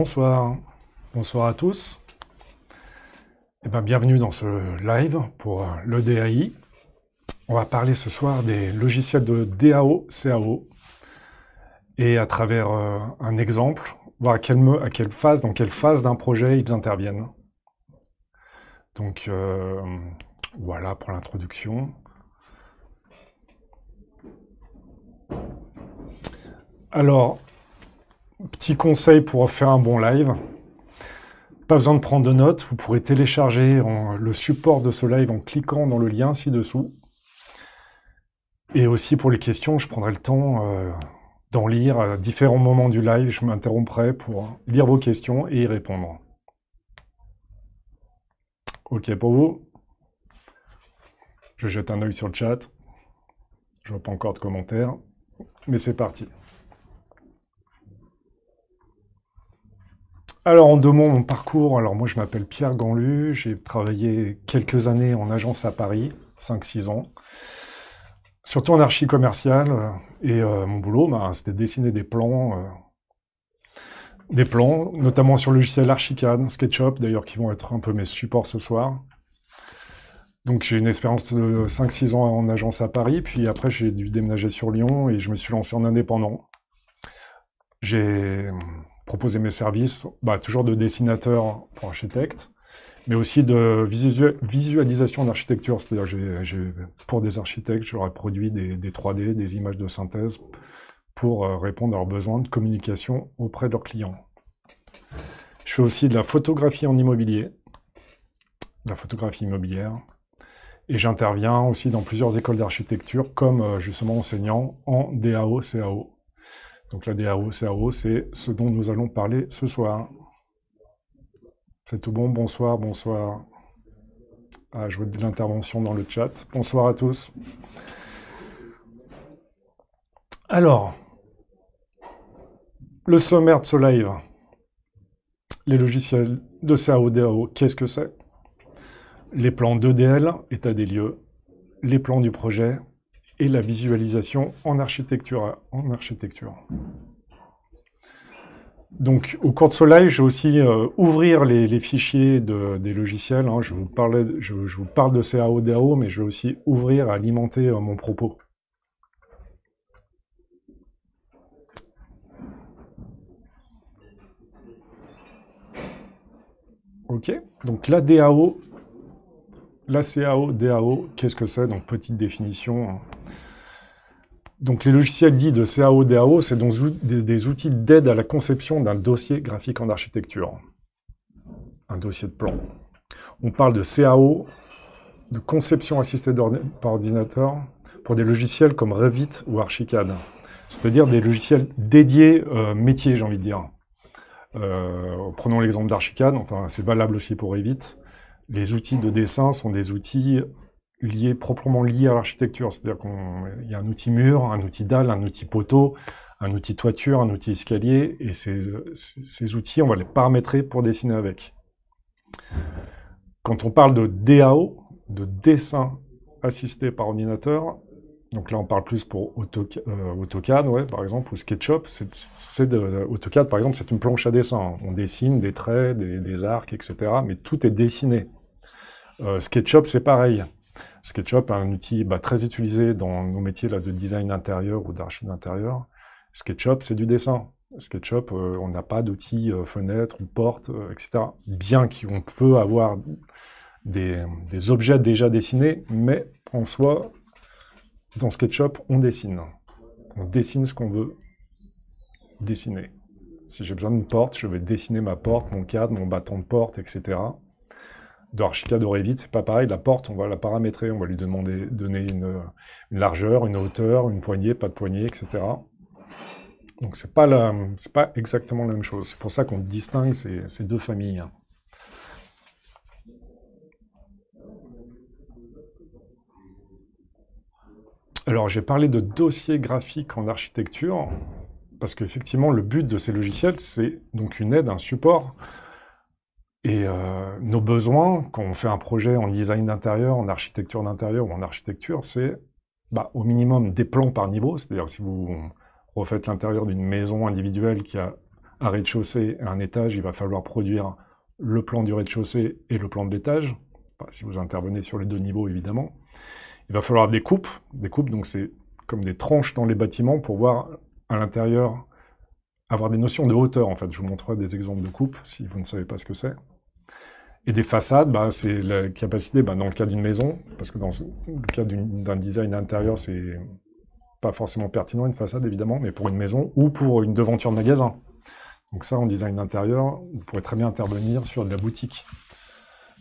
Bonsoir, bonsoir à tous. Eh ben, bienvenue dans ce live pour euh, DAI. On va parler ce soir des logiciels de DAO, CAO, et à travers euh, un exemple, voir à quelle, à quelle, phase, dans quelle phase d'un projet ils interviennent. Donc euh, voilà pour l'introduction. Alors, Petit conseil pour faire un bon live. Pas besoin de prendre de notes, vous pourrez télécharger le support de ce live en cliquant dans le lien ci-dessous. Et aussi pour les questions, je prendrai le temps euh, d'en lire à euh, différents moments du live. Je m'interromprai pour lire vos questions et y répondre. Ok pour vous Je jette un œil sur le chat. Je vois pas encore de commentaires, mais c'est parti. Alors, en deux mots, mon parcours. Alors, moi, je m'appelle Pierre Ganlu. J'ai travaillé quelques années en agence à Paris, 5-6 ans. Surtout en archi commercial. Euh, et euh, mon boulot, bah, c'était dessiner des plans. Euh, des plans, notamment sur le logiciel Archicad, SketchUp, d'ailleurs, qui vont être un peu mes supports ce soir. Donc j'ai une expérience de 5-6 ans en agence à Paris, puis après j'ai dû déménager sur Lyon et je me suis lancé en indépendant. J'ai proposer mes services, bah, toujours de dessinateur pour architecte, mais aussi de visualisation d'architecture. C'est-à-dire, pour des architectes, j'aurais produit des, 3D, des images de synthèse pour euh, répondre à leurs besoins de communication auprès de leurs clients. Je fais aussi de la photographie en immobilier, de la photographie immobilière, et j'interviens aussi dans plusieurs écoles d'architecture comme euh, justement enseignant en DAO, CAO. Donc la DAO, c'est ce dont nous allons parler ce soir. C'est tout bon, bonsoir, bonsoir. Ah, je vois de l'intervention dans le chat. Bonsoir à tous. Alors, le sommaire de ce live, les logiciels de CAO DAO, qu'est-ce que c'est Les plans d'EDL, état des lieux, les plans du projet, et la visualisation en architecture. En architecture. Donc, au cours de Soleil, je vais aussi euh, ouvrir les, fichiers des logiciels. Hein. Je, vous je, vous parle de CAO, DAO, mais je vais aussi ouvrir, alimenter euh, mon propos. OK. Donc, la DAO, la CAO, DAO, qu'est-ce que c'est Donc, petite définition. Hein? Donc, les logiciels dits de CAO, DAO, c'est donc des outils d'aide à la conception d'un dossier graphique en architecture. Un dossier de plan. On parle de CAO, de conception assistée par ordinateur, pour des logiciels comme Revit ou Archicad. C'est-à-dire des logiciels dédiés euh, métier, j'ai envie de dire. Euh, prenons l'exemple d'Archicad, enfin c'est valable aussi pour Revit les outils de dessin sont des outils liés, proprement liés à l'architecture. C'est-à-dire qu'il y a un outil mur, un outil dalle, un outil poteau, un outil toiture, un outil escalier, et ces, outils, on va les paramétrer pour dessiner avec. Quand on parle de DAO, de dessin assisté par ordinateur, donc là on parle plus pour euh, AutoCAD, par exemple, ou SketchUp, c'est, AutoCAD par exemple c'est une planche à dessin, on dessine des traits, des arcs, etc., mais tout est dessiné. Euh, SketchUp, c'est pareil. SketchUp un outil bah, très utilisé dans nos métiers là, de design intérieur ou d'archi d'intérieur. SketchUp, c'est du dessin. SketchUp, euh, on n'a pas d'outils fenêtre euh, fenêtres ou portes, etc. Bien qu'on peut avoir des, des, objets déjà dessinés, mais en soi, dans SketchUp, on dessine. On dessine ce qu'on veut dessiner. Si j'ai besoin d'une porte, je vais dessiner ma porte, mon cadre, mon bâton de porte, etc de Archicad Revit, c'est pas pareil. La porte, on va la paramétrer, on va lui demander, donner une, largeur, une hauteur, une poignée, pas de poignée, etc. Donc c'est pas c'est pas exactement la même chose. C'est pour ça qu'on distingue ces, ces, deux familles. Alors j'ai parlé de dossiers graphiques en architecture parce qu'effectivement le but de ces logiciels c'est donc une aide, un support et euh, nos besoins, quand on fait un projet en design d'intérieur, en architecture d'intérieur ou en architecture, c'est bah, au minimum des plans par niveau. C'est-à-dire si vous refaites l'intérieur d'une maison individuelle qui a un rez-de-chaussée et un étage, il va falloir produire le plan du rez-de-chaussée et le plan de l'étage. Bah, si vous intervenez sur les deux niveaux, évidemment. Il va falloir des coupes. Des coupes, donc c'est comme des tranches dans les bâtiments pour voir à l'intérieur avoir des notions de hauteur, en fait. Je vous montrerai des exemples de coupes, si vous ne savez pas ce que c'est. Et des façades, bah, c'est la capacité, bah, dans le cas d'une maison, parce que dans le cas d'un design intérieur, c'est pas forcément pertinent une façade, évidemment, mais pour une maison ou pour une devanture de magasin. Donc ça, en design intérieur, vous pourrez très bien intervenir sur de la boutique.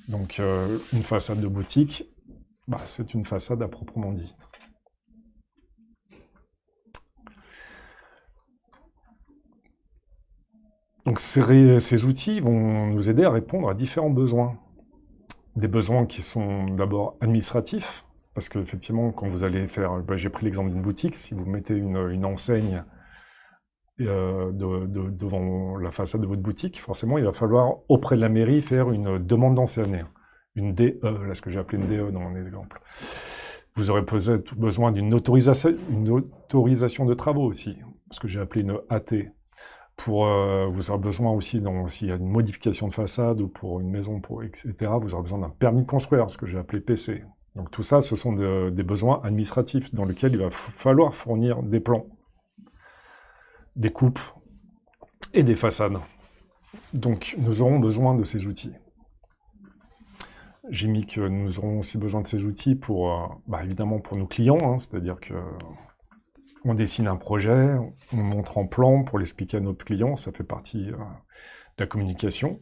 Donc euh, une façade de boutique, bah, c'est une façade à proprement dit. Donc ces, outils vont nous aider à répondre à différents besoins. Des besoins qui sont d'abord administratifs, parce qu'effectivement, quand vous allez faire, bah, j'ai pris l'exemple d'une boutique, si vous mettez une, enseigne euh, devant la façade de votre boutique, forcément, il va falloir auprès de la mairie faire une demande d'enseigne, une DE, là ce que j'ai appelé une DE dans mon exemple. Vous aurez peut-être besoin d'une autorisation de travaux aussi, ce que j'ai appelé une AT. Euh, vous aurez besoin aussi, s'il y a une modification de façade ou pour une maison, pour, etc., vous aurez besoin d'un permis de construire, ce que j'ai appelé PC. Donc tout ça, ce sont des besoins administratifs dans lesquels il va falloir fournir des plans, des coupes et des façades. Donc nous aurons besoin de ces outils. J'ai mis que euh, nous aurons aussi besoin de ces outils pour, euh, bah, évidemment, pour nos clients, hein, c'est-à-dire que on dessine un projet, on montre en plan pour l'expliquer à notre client, ça fait partie euh, de la communication.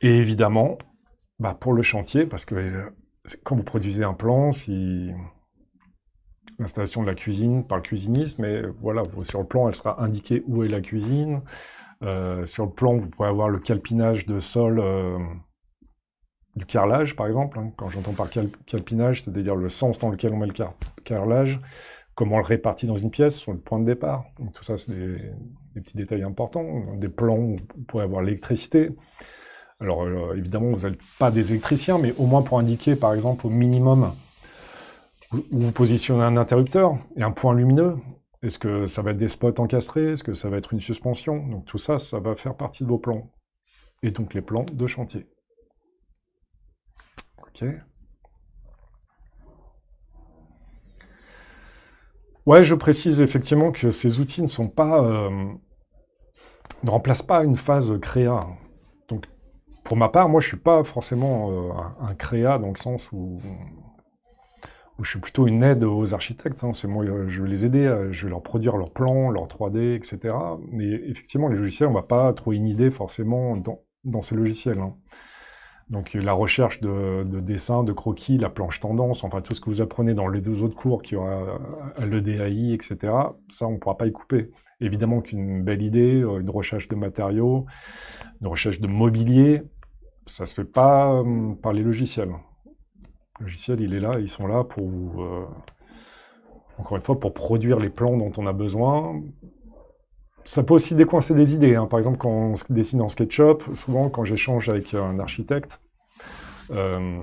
Et évidemment, bah, pour le chantier, parce que euh, quand vous produisez un plan, si l'installation de la cuisine par le cuisiniste, mais euh, voilà, sur le plan, elle sera indiquée où est la cuisine. sur le plan, vous pourrez avoir le calpinage de sol du carrelage, par exemple. Hein. Quand j'entends par calpinage, c'est-à-dire le sens dans lequel on met le carrelage comment le répartit dans une pièce sur le point de départ. tout ça, c'est des, petits détails importants. Des plans où vous avoir l'électricité. Alors, euh, évidemment, vous n'êtes pas des électriciens, mais au moins pour indiquer, par exemple, au minimum où vous positionnez un interrupteur et un point lumineux. Est-ce que ça va être des spots encastrés Est-ce que ça va être une suspension Donc, tout ça, ça va faire partie de vos plans. Et donc, les plans de chantier. OK Ouais, je précise effectivement que ces outils ne sont pas. Euh, ne remplacent pas une phase créa. Donc, pour ma part, moi, je ne suis pas forcément euh, un créa dans le sens où, je suis plutôt une aide aux architectes. Hein. C'est moi, euh, je vais les aider, je vais leur produire leurs plans, leurs 3D, etc. Mais effectivement, les logiciels, on ne va pas trouver une idée forcément dans, ces logiciels. Hein. Donc la recherche de, dessins, de croquis, la planche tendance, enfin tout ce que vous apprenez dans les deux autres cours qui aura euh, à l'EDAI, etc., ça on ne pourra pas y couper. Évidemment qu'une belle idée, euh, une recherche de matériaux, une recherche de mobilier, ça ne se fait pas hum, par les logiciels. Le logiciel, il est là, ils sont là pour vous, euh, encore une fois, pour produire les plans dont on a besoin, ça peut aussi décoincer des idées. Hein. Par exemple, quand on dessine en SketchUp, souvent quand j'échange avec euh, un architecte, euh,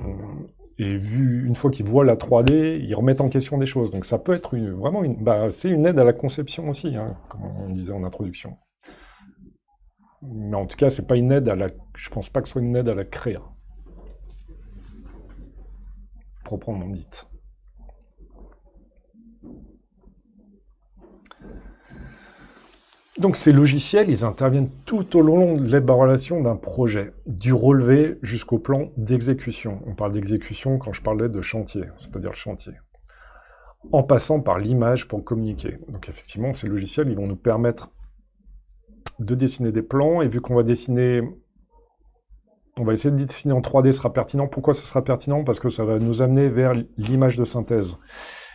et vu, une fois qu'il voit la 3D, il remet en question des choses. Donc ça peut être vraiment une, bah, c'est une aide à la conception aussi, hein, comme on disait en introduction. Mais en tout cas, c'est pas une aide à la, je pense pas que ce soit une aide à la créer, proprement dite. Donc ces logiciels, ils interviennent tout au long de l'élaboration d'un projet, du relevé jusqu'au plan d'exécution. On parle d'exécution quand je parlais de chantier, c'est-à-dire le chantier. En passant par l'image pour communiquer. Donc effectivement, ces logiciels, ils vont nous permettre de dessiner des plans, et vu qu'on va dessiner... On va essayer de dessiner en 3D, ce sera pertinent. Pourquoi ce sera pertinent Parce que ça va nous amener vers l'image de synthèse.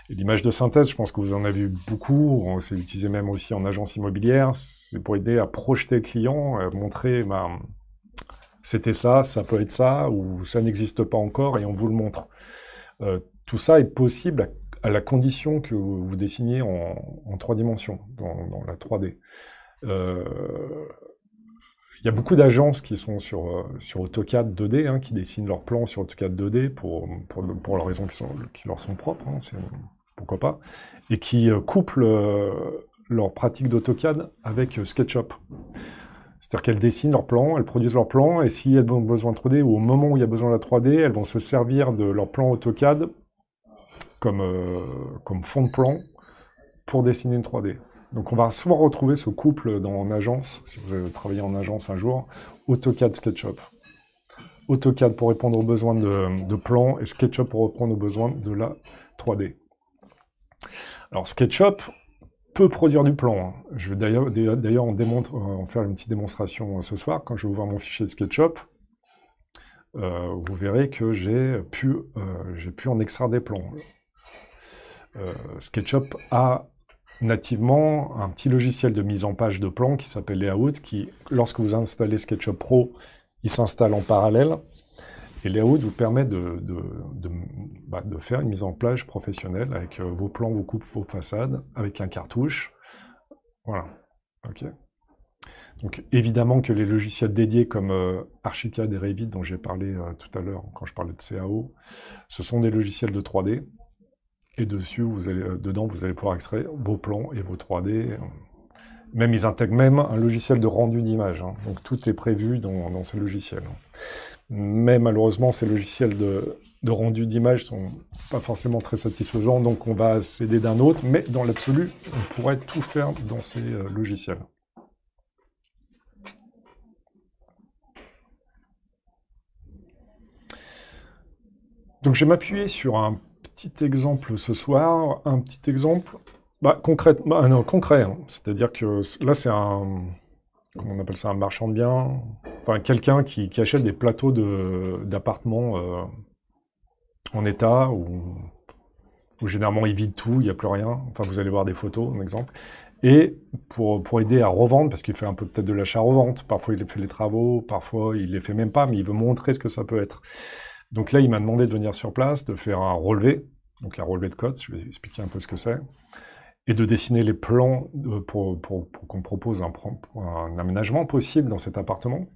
L'image de synthèse, je pense que vous en avez vu beaucoup. On s'est utilisé même aussi en agence immobilière. C'est pour aider à projeter le client, à montrer ben, c'était ça, ça peut être ça, ou ça n'existe pas encore et on vous le montre. Euh, tout ça est possible à, la condition que vous dessinez en, en trois dimensions, dans, la 3D. Euh, il y a beaucoup d'agences qui sont sur, euh, sur AutoCAD 2D, hein, qui dessinent leurs plans sur AutoCAD 2D pour, pour, pour les raisons qui, leur sont propres. Hein, pourquoi pas, et qui euh, couplent euh, leur pratique d'AutoCAD avec euh, SketchUp. C'est-à-dire qu'elles dessinent leurs plans, elles produisent leurs plans, et si elles ont besoin de 3D, ou au moment où il y a besoin de la 3D, elles vont se servir de leur plan AutoCAD comme, fond de plan pour dessiner une 3D. Donc on va souvent retrouver ce couple dans, en agence, si vous avez travaillé en agence un jour, AutoCAD SketchUp. AutoCAD pour répondre aux besoins de, de plans et SketchUp pour répondre aux besoins de la 3D. Alors SketchUp peut produire du plan. Hein. Je vais d'ailleurs, en, euh, faire une petite démonstration euh, ce soir. Quand je vais ouvrir mon fichier de SketchUp, euh, vous verrez que j'ai pu, en extraire des plans. SketchUp a nativement un petit logiciel de mise en page de plans qui s'appelle Layout, qui, lorsque vous installez SketchUp Pro, il s'installe en parallèle. Et les vous permet bah, de, faire une mise en plage professionnelle avec euh, vos plans, vos coupes, vos façades, avec un cartouche. Voilà. OK. Donc évidemment que les logiciels dédiés comme euh, Archicad et Revit dont j'ai parlé euh, tout à l'heure quand je parlais de CAO, ce sont des logiciels de 3D. Et dessus, vous allez, dedans, vous allez pouvoir extraire vos plans et vos 3D. Même, ils intègrent même un logiciel de rendu d'image. Hein. Donc tout est prévu dans, dans logiciel. logiciels. Hein mais malheureusement, ces logiciels de, rendu d'image sont pas forcément très satisfaisants, donc on va s'aider d'un autre, mais dans l'absolu, on pourrait tout faire dans ces euh, logiciels. Donc je vais m'appuyer sur un petit exemple ce soir, un petit exemple bah, bah concret, hein. c'est-à-dire que là c'est un comment on appelle ça, un marchand de biens, enfin quelqu'un qui, achète des plateaux d'appartements euh, en état où, généralement il vide tout, il n'y a plus rien. Enfin, vous allez voir des photos, un exemple. Et pour, aider à revendre, parce qu'il fait un peu peut-être de l'achat-revente, parfois il fait les travaux, parfois il les fait même pas, mais il veut montrer ce que ça peut être. Donc là, il m'a demandé de venir sur place, de faire un relevé, donc un relevé de code, je vais expliquer un peu ce que c'est et de dessiner les plans euh, pour, qu'on propose un, un, aménagement possible dans cet appartement.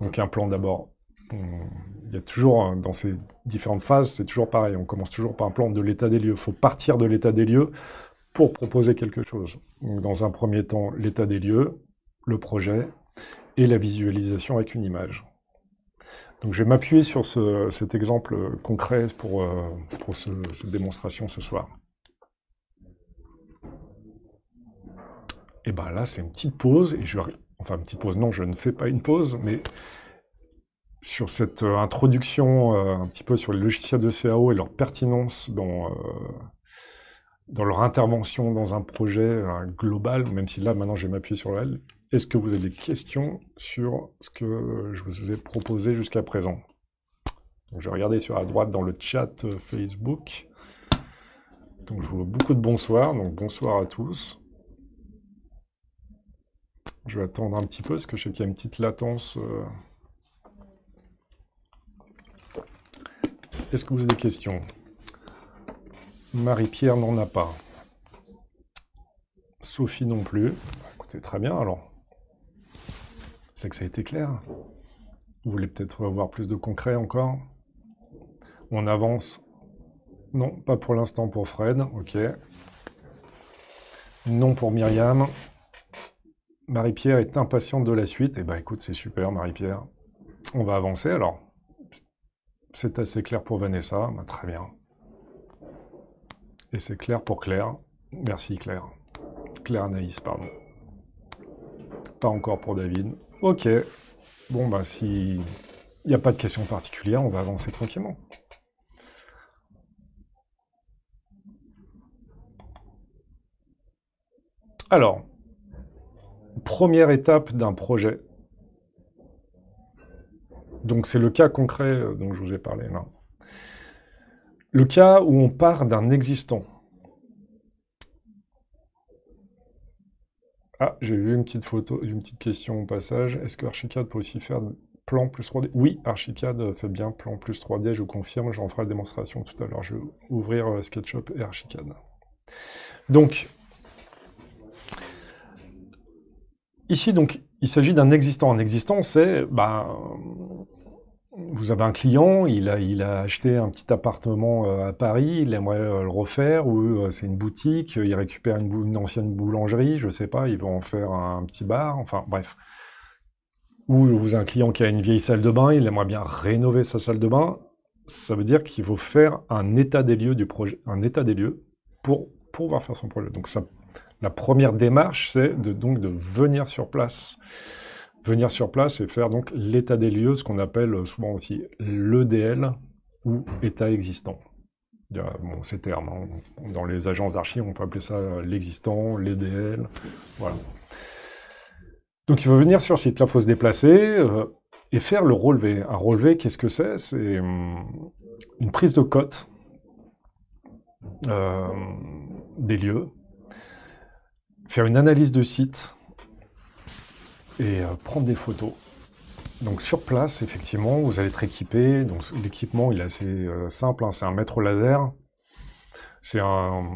Donc un plan d'abord, il y a toujours, euh, dans ces différentes phases, c'est toujours pareil, on commence toujours par un plan de l'état des lieux. Il faut partir de l'état des lieux pour proposer quelque chose. Donc dans un premier temps, l'état des lieux, le projet et la visualisation avec une image. Donc je vais m'appuyer sur cet exemple concret pour, euh, cette démonstration ce soir. et eh ben là, c'est une petite pause, et je enfin, une petite pause, non, je ne fais pas une pause, mais sur cette euh, introduction euh, un petit peu sur les logiciels de CAO et leur pertinence euh, dans, leur intervention dans un projet global, même si là, maintenant, je vais m'appuyer sur L. Est-ce que vous avez des questions sur ce que je vous ai proposé jusqu'à présent Je vais regarder sur la droite dans le chat Facebook. Donc, je vous beaucoup de bonsoir. Donc, bonsoir à tous. Je vais attendre un petit peu, parce que je sais qu'il y a une petite latence. Euh. Est-ce que vous avez des questions Marie-Pierre n'en a pas. Sophie non plus. Écoutez, très bien, alors. C'est que ça a été clair. Vous voulez peut-être avoir plus de concret encore On avance. Non, pas pour l'instant pour Fred, ok. Non pour Myriam. Marie-Pierre est impatiente de la suite. Eh ben écoute, c'est super, Marie-Pierre. On va avancer alors. C'est assez clair pour Vanessa. Bah, très bien. Et c'est clair pour Claire. Merci Claire. Claire Anaïs, pardon. Pas encore pour David. Ok. Bon, ben si il n'y a pas de questions particulières, on va avancer tranquillement. Alors, première étape d'un projet. Donc c'est le cas concret euh, dont je vous ai parlé là. Le cas où on part d'un existant. Ah, j'ai vu une petite photo, une petite question au passage. Est-ce que Archicad peut aussi faire plan plus 3D Oui, Archicad euh, fait bien plan plus 3D, je vous confirme. J'en ferai la démonstration tout à l'heure. Je vais ouvrir euh, SketchUp et Archicad. Donc, Ici, donc, il s'agit d'un existant. Un existant, c'est, ben, vous avez un client, il a, il a acheté un petit appartement euh, à Paris, il aimerait euh, le refaire, ou euh, c'est une boutique, il récupère une, ancienne boulangerie, je sais pas, il va en faire un petit bar, enfin, bref. Ou vous avez un client qui a une vieille salle de bain, il aimerait bien rénover sa salle de bain, ça veut dire qu'il faut faire un état des lieux du projet, un état des lieux pour pouvoir faire son projet. Donc ça la première démarche, c'est de, donc de venir sur place. Venir sur place et faire donc l'état des lieux, ce qu'on appelle souvent aussi l'EDL ou état existant. Bon, ces termes, hein. dans les agences d'archives, on peut appeler ça l'existant, l'EDL, voilà. Donc il faut venir sur site, là, il faut se déplacer euh, et faire le relevé. Un relevé, qu'est-ce que c'est C'est hum, une prise de cote euh, des lieux, faire une analyse de site et euh, prendre des photos. Donc sur place, effectivement, vous allez être équipé. Donc l'équipement, il est assez euh, simple. Hein. C'est un mètre laser, c'est un,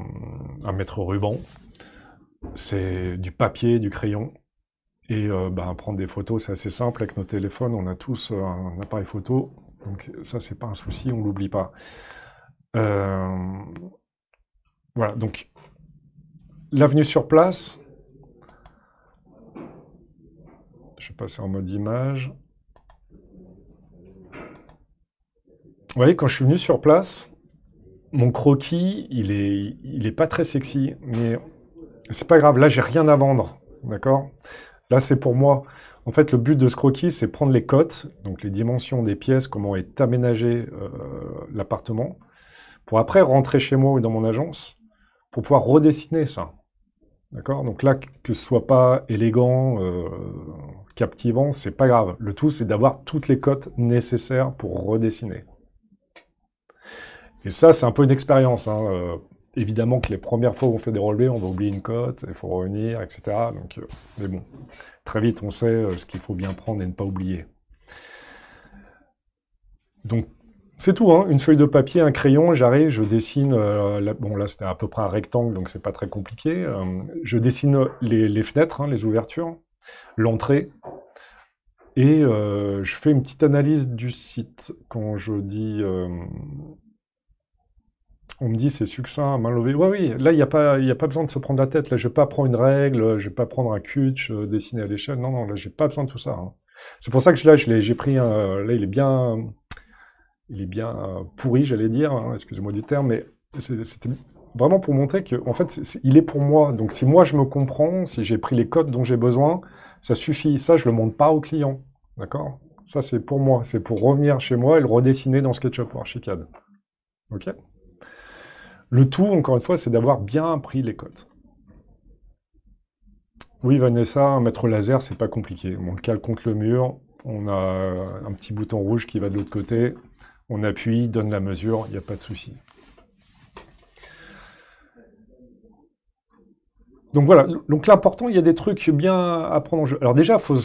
un mètre ruban, c'est du papier, du crayon. Et euh, bah, prendre des photos, c'est assez simple. Avec nos téléphones, on a tous un appareil photo. Donc ça, c'est pas un souci, on l'oublie pas. Voilà, donc L'avenue sur place. Je vais passer en mode image. Vous voyez, quand je suis venu sur place, mon croquis, il est, il est pas très sexy, mais c'est pas grave. Là, j'ai rien à vendre, d'accord Là, c'est pour moi. En fait, le but de ce croquis, c'est prendre les cotes, donc les dimensions des pièces, comment est aménagé euh, l'appartement, pour après rentrer chez moi ou dans mon agence, pour pouvoir redessiner ça. D'accord Donc là, que ce soit pas élégant, euh, captivant, c'est pas grave. Le tout, c'est d'avoir toutes les cotes nécessaires pour redessiner. Et ça, c'est un peu une expérience. Hein. Euh, évidemment que les premières fois où on fait des relevés, on va oublier une cote, il faut revenir, etc. Donc, euh, mais bon, très vite, on sait ce qu'il faut bien prendre et ne pas oublier. Donc, c'est tout, hein. une feuille de papier, un crayon, j'arrive, je dessine, euh, bon là c'était à peu près un rectangle donc c'est pas très compliqué, euh, je dessine les, fenêtres, hein, les ouvertures, l'entrée, et euh, je fais une petite analyse du site. Quand je dis, on me dit c'est succinct, main levée, Oui, oui, là il n'y a, pas, a pas besoin de se prendre la tête, là je vais pas prendre une règle, je ne vais pas prendre un vais dessiner à l'échelle, non non, là j'ai pas besoin de tout ça. Hein. C'est pour ça que là j'ai pris, un, là il est bien il est bien euh, pourri, j'allais dire, hein, excusez-moi du terme, mais c'était vraiment pour montrer que, en fait, il est pour moi. Donc, si moi je me comprends, si j'ai pris les codes dont j'ai besoin, ça suffit. Ça, je le montre pas au client, d'accord Ça, c'est pour moi. C'est pour revenir chez moi et le redessiner dans SketchUp ou Archicad. Ok Le tout, encore une fois, c'est d'avoir bien pris les codes. Oui, Vanessa, mettre le laser, c'est pas compliqué. On le cale contre le mur, on a un petit bouton rouge qui va de l'autre côté on appuie, donne la mesure, il n'y a pas de souci. Donc voilà, donc l'important, il y a des trucs bien à prendre en jeu. Alors déjà, il faut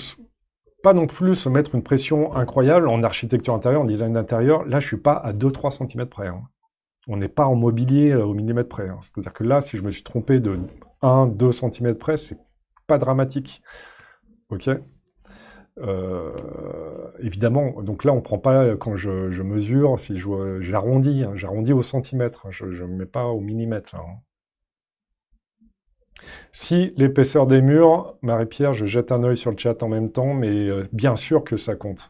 pas non plus se mettre une pression incroyable en architecture intérieure, en design d'intérieur. Là, je suis pas à 2-3 cm près. Hein. On n'est pas en mobilier euh, au millimètre près. Hein. C'est-à-dire que là, si je me suis trompé de 1-2 cm près, c'est pas dramatique. OK euh, évidemment, donc là, on prend pas, quand je, mesure, si j'arrondis, hein, j'arrondis au centimètre, hein, je ne mets pas au millimètre. Hein. Si l'épaisseur des murs, Marie-Pierre, je jette un oeil sur le chat en même temps, mais euh, bien sûr que ça compte.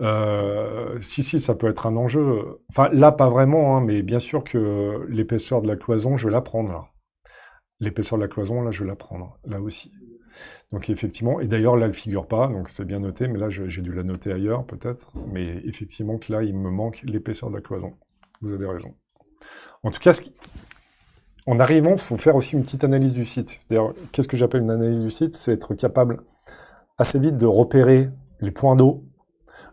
Euh, si, si, ça peut être un enjeu. Enfin, là, pas vraiment, mais bien sûr que l'épaisseur de la cloison, je vais la prendre. L'épaisseur de la cloison, là, je vais la prendre, là aussi. Donc effectivement, et d'ailleurs là, elle ne figure pas, donc c'est bien noté, mais là, j'ai dû la noter ailleurs peut-être, mais effectivement que là, il me manque l'épaisseur de la cloison. Vous avez raison. En tout cas, en arrivant, il faut faire aussi une petite analyse du site. C'est-à-dire, qu'est-ce que j'appelle une analyse du site C'est être capable assez vite de repérer les points d'eau,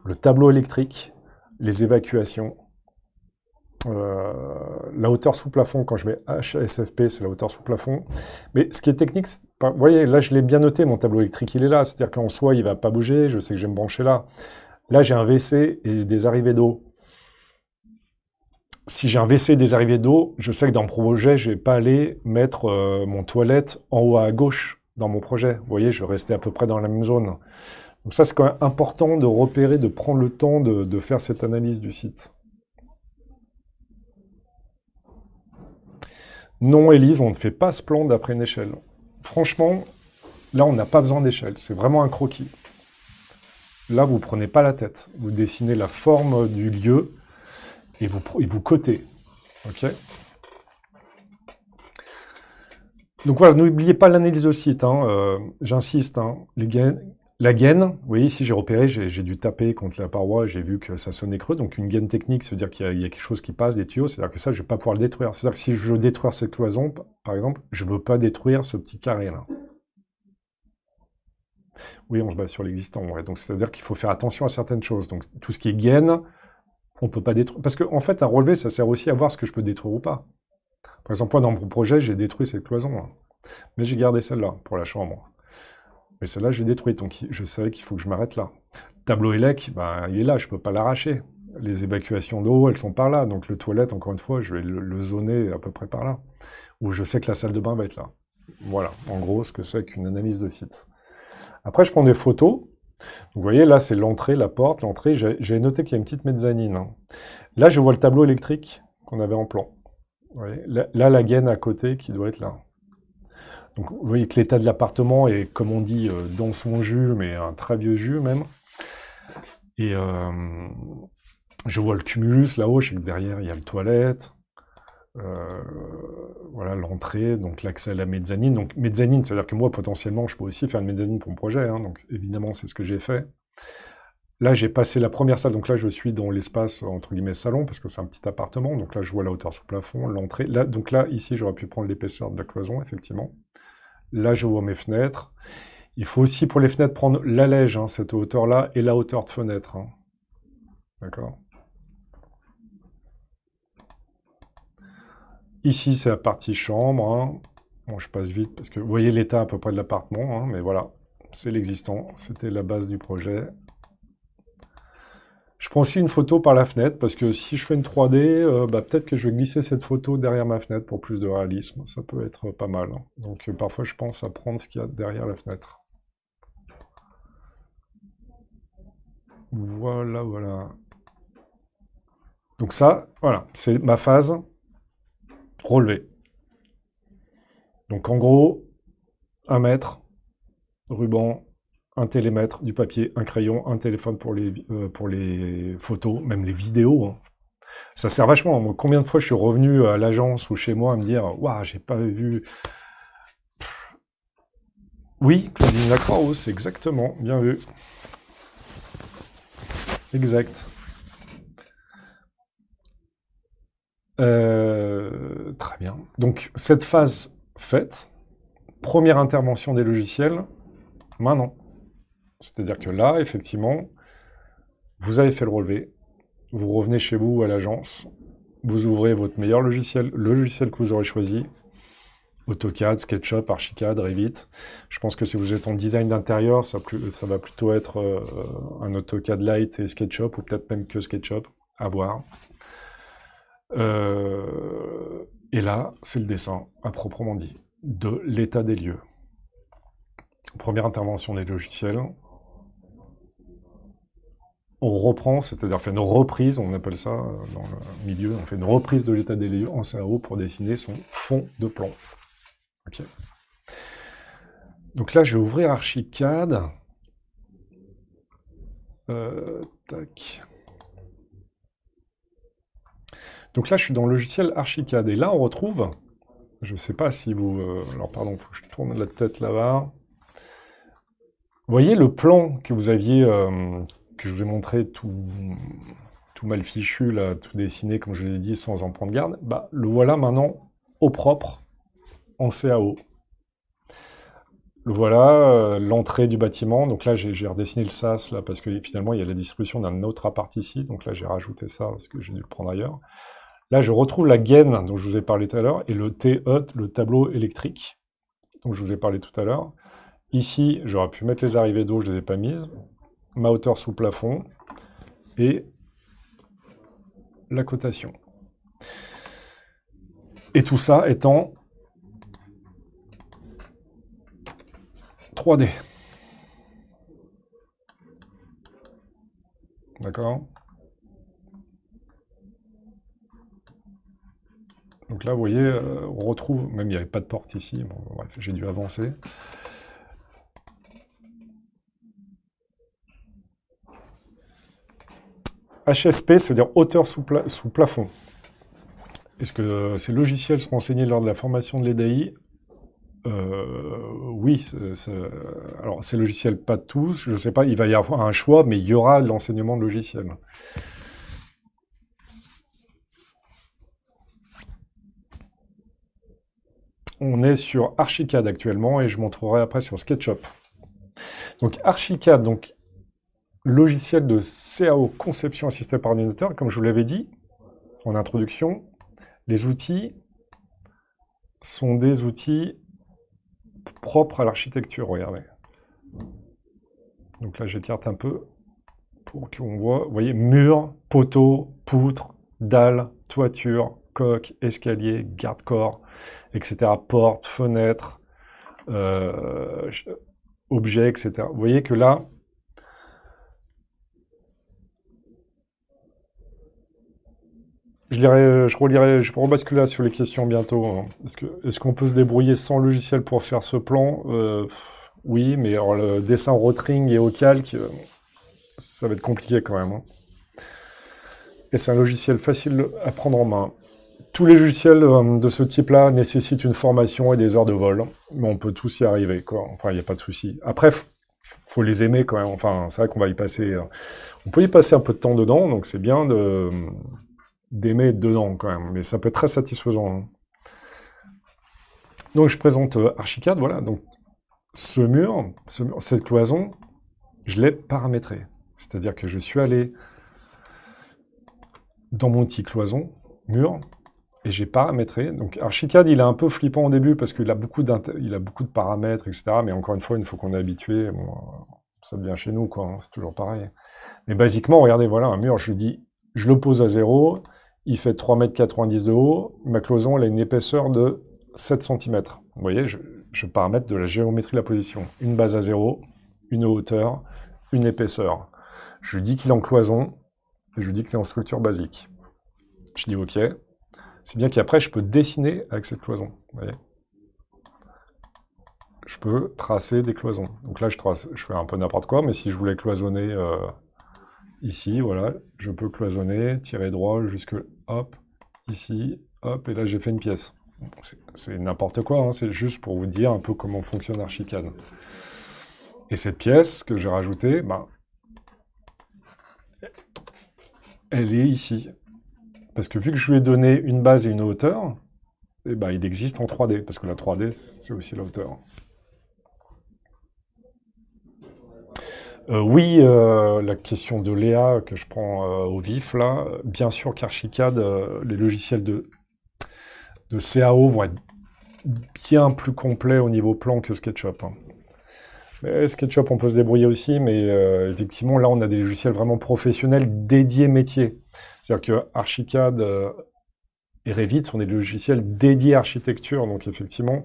le tableau électrique, les évacuations, euh, la hauteur sous plafond, quand je mets HSFP, c'est la hauteur sous plafond. Mais ce qui est technique, vous voyez, là, je l'ai bien noté, mon tableau électrique, il est là. C'est-à-dire qu'en soi, il ne va pas bouger. Je sais que je vais me brancher là. Là, j'ai un WC et des arrivées d'eau. Si j'ai un WC et des arrivées d'eau, je sais que dans mon projet, je ne vais pas aller mettre euh, mon toilette en haut à gauche dans mon projet. Vous voyez, je vais rester à peu près dans la même zone. Donc ça, c'est quand même important de repérer, de prendre le temps de faire cette analyse du site. Non, Élise, on ne fait pas ce plan d'après une échelle. Franchement, là, on n'a pas besoin d'échelle. C'est vraiment un croquis. Là, vous prenez pas la tête. Vous dessinez la forme du lieu et vous, vous cotez. OK donc voilà, n'oubliez pas l'analyse de site. Hein. Euh, j'insiste, hein, les, la gaine, oui, voyez ici j'ai repéré, j'ai dû taper contre la paroi, j'ai vu que ça sonnait creux, donc une gaine technique, ça veut dire qu'il y, a quelque chose qui passe, des tuyaux, c'est-à-dire que ça je ne vais pas pouvoir le détruire. C'est-à-dire que si je veux détruire cette cloison, par exemple, je ne peux pas détruire ce petit carré-là. Oui, on se base sur l'existant, donc c'est-à-dire qu'il faut faire attention à certaines choses. Donc tout ce qui est gaine, on ne peut pas détruire. Parce qu'en fait, à relever, ça sert aussi à voir ce que je peux détruire ou pas. Par exemple, moi, dans mon projet, j'ai détruit cette cloison, hein. mais j'ai gardé celle-là pour la chambre. Mais celle-là, je l'ai détruite, donc je savais qu'il faut que je m'arrête là. Tableau électrique, ben, bah, il est là, je ne peux pas l'arracher. Les évacuations d'eau, elles sont par là. Donc le toilette, encore une fois, je vais le, zoner à peu près par là. Ou je sais que la salle de bain va être là. Voilà, en gros, ce que c'est qu'une analyse de site. Après, je prends des photos. Vous voyez, là, c'est l'entrée, la porte, l'entrée. J'ai noté qu'il y a une petite mezzanine. Hein. Là, je vois le tableau électrique qu'on avait en plan. là, la gaine à côté qui doit être là. Donc vous voyez que l'état de l'appartement est, comme on dit, euh, dans son jus, mais un très vieux jus même. Et euh, je vois le cumulus là-haut, je sais que derrière il y a le toilette. Euh, voilà l'entrée, donc l'accès à la mezzanine. Donc mezzanine, c'est-à-dire que moi potentiellement je peux aussi faire une mezzanine pour mon projet, hein. donc évidemment c'est ce que j'ai fait. Là, j'ai passé la première salle, donc là, je suis dans l'espace, entre guillemets, salon, parce que c'est un petit appartement, donc là, je vois la hauteur sous plafond, l'entrée. Là, donc là, ici, j'aurais pu prendre l'épaisseur de la cloison, effectivement. Là, je vois mes fenêtres. Il faut aussi, pour les fenêtres, prendre la hein, cette hauteur-là, et la hauteur de fenêtre. Hein. D'accord Ici, c'est la partie chambre. Hein. Bon, je passe vite, parce que vous voyez l'état à peu près de l'appartement, mais voilà, c'est l'existant. C'était la base du projet. Je prends aussi une photo par la fenêtre, parce que si je fais une 3D, euh, bah, peut-être que je vais glisser cette photo derrière ma fenêtre pour plus de réalisme. Ça peut être pas mal. Hein. Donc euh, parfois, je pense à prendre ce qu'il y a derrière la fenêtre. Voilà, voilà. Donc ça, voilà, c'est ma phase relevée. Donc en gros, un mètre, ruban, un télémètre, du papier, un crayon, un téléphone pour les, euh, photos, même les vidéos. Hein. Ça sert vachement. combien de fois je suis revenu à l'agence ou chez moi à me dire Waouh, j'ai pas vu. Oui, Claudine Lacroix, c'est exactement, bien vu. Exact. Euh, très bien. Donc, cette phase faite, première intervention des logiciels, maintenant. C'est-à-dire que là, effectivement, vous avez fait le relevé, vous revenez chez vous à l'agence, vous ouvrez votre meilleur logiciel, le logiciel que vous aurez choisi, AutoCAD, SketchUp, Archicad, Revit. Je pense que si vous êtes en design d'intérieur, ça, va plutôt être euh, un AutoCAD Lite et SketchUp, ou peut-être même que SketchUp, à voir. Euh, et là, c'est le dessin, à proprement dit, de l'état des lieux. Première intervention des logiciels, on reprend, c'est-à-dire fait une reprise, on appelle ça euh, dans le milieu, on fait une reprise de l'état des lieux en CAO pour dessiner son fond de plan. Ok. Donc là, je vais ouvrir Archicad. Euh, tac. Donc là, je suis dans le logiciel Archicad. Et là, on retrouve, je ne sais pas si vous... Euh, alors, pardon, il faut que je tourne la tête là-bas. Vous voyez le plan que vous aviez que je vous ai montré tout, tout mal fichu, là, tout dessiné, comme je l'ai dit, sans en prendre garde, bah, le voilà maintenant au propre en CAO. Le voilà euh, l'entrée du bâtiment. Donc là, j'ai redessiné le SAS, là, parce que finalement, il y a la distribution d'un autre appart ici. Donc là, j'ai rajouté ça, parce que j'ai dû le prendre ailleurs. Là, je retrouve la gaine dont je vous ai parlé tout à l'heure, et le TE, le tableau électrique, dont je vous ai parlé tout à l'heure. Ici, j'aurais pu mettre les arrivées d'eau, je ne les ai pas mises ma hauteur sous plafond et la cotation. Et tout ça étant 3D. D'accord Donc là, vous voyez, euh, on retrouve, même il n'y avait pas de porte ici, bon, bref, j'ai dû avancer. HSP, ça veut dire hauteur sous, plafond. Est-ce que ces logiciels seront enseignés lors de la formation de l'EDAI euh, oui, alors ces logiciels, pas tous, je ne sais pas, il va y avoir un choix, mais il y aura l'enseignement de logiciels. On est sur Archicad actuellement et je montrerai après sur SketchUp. Donc Archicad, donc, logiciel de CAO, conception assistée par ordinateur, comme je vous l'avais dit en introduction, les outils sont des outils propres à l'architecture, regardez. Donc là, j'écarte un peu pour qu'on voit, vous voyez, mur, poteau, poutre, dalle, toiture, coque, escalier, garde-corps, etc., Portes, fenêtres, objets, euh, objet, etc. Vous voyez que là, Je, lirai, je relirai, je sur les questions bientôt. Hein. Est-ce qu'on peut se débrouiller sans logiciel pour faire ce plan euh, Oui, mais le dessin au rotring et au calque, euh, ça va être compliqué quand même. Hein. Et c'est un logiciel facile à prendre en main. Tous les logiciels euh, de ce type-là nécessitent une formation et des heures de vol, mais on peut tous y arriver, quoi. Enfin, il n'y a pas de souci. Après, faut les aimer quand même. Enfin, c'est vrai qu'on va y passer. On peut y passer un peu de temps dedans, donc c'est bien de d'aimer dedans quand même, mais ça peut être très satisfaisant. Hein. Donc je présente euh, Archicad, voilà, donc ce mur, cette cloison, je l'ai paramétré, C'est-à-dire que je suis allé dans mon petit cloison, mur, et j'ai paramétré. Donc Archicad, il est un peu flippant au début parce qu'il a, beaucoup il a beaucoup de paramètres, etc. Mais encore une fois, une fois qu'on est habitué, ça devient chez nous, quoi. Hein. c'est toujours pareil. Mais basiquement, regardez, voilà, un mur, je dis, je le pose à zéro, il fait 3,90 m de haut. Ma cloison, elle a une épaisseur de 7 cm. Vous voyez, je, paramètre de la géométrie de la position. Une base à zéro, une hauteur, une épaisseur. Je lui dis qu'il est en cloison, et je lui dis qu'il est en structure basique. Je dis OK. C'est bien qu'après, je peux dessiner avec cette cloison. voyez je peux tracer des cloisons. Donc là, je, trace, je fais un peu n'importe quoi, mais si je voulais cloisonner euh, ici, voilà, je peux cloisonner, tirer droit jusque, hop, ici, hop, et là j'ai fait une pièce. C'est n'importe quoi, hein, c'est juste pour vous dire un peu comment fonctionne Archicad. Et cette pièce que j'ai rajoutée, bah, elle est ici. Parce que vu que je lui ai donné une base et une hauteur, eh ben, il existe en 3D, parce que la 3D, c'est aussi la hauteur. Euh, oui, euh, la question de Léa que je prends euh, au vif là, bien sûr qu'Archicad, les logiciels de, de, CAO vont être bien plus complets au niveau plan que SketchUp. Hein. SketchUp, on peut se débrouiller aussi, mais effectivement, là, on a des logiciels vraiment professionnels dédiés métier. C'est-à-dire que Archicad et Revit sont des logiciels dédiés architecture, donc effectivement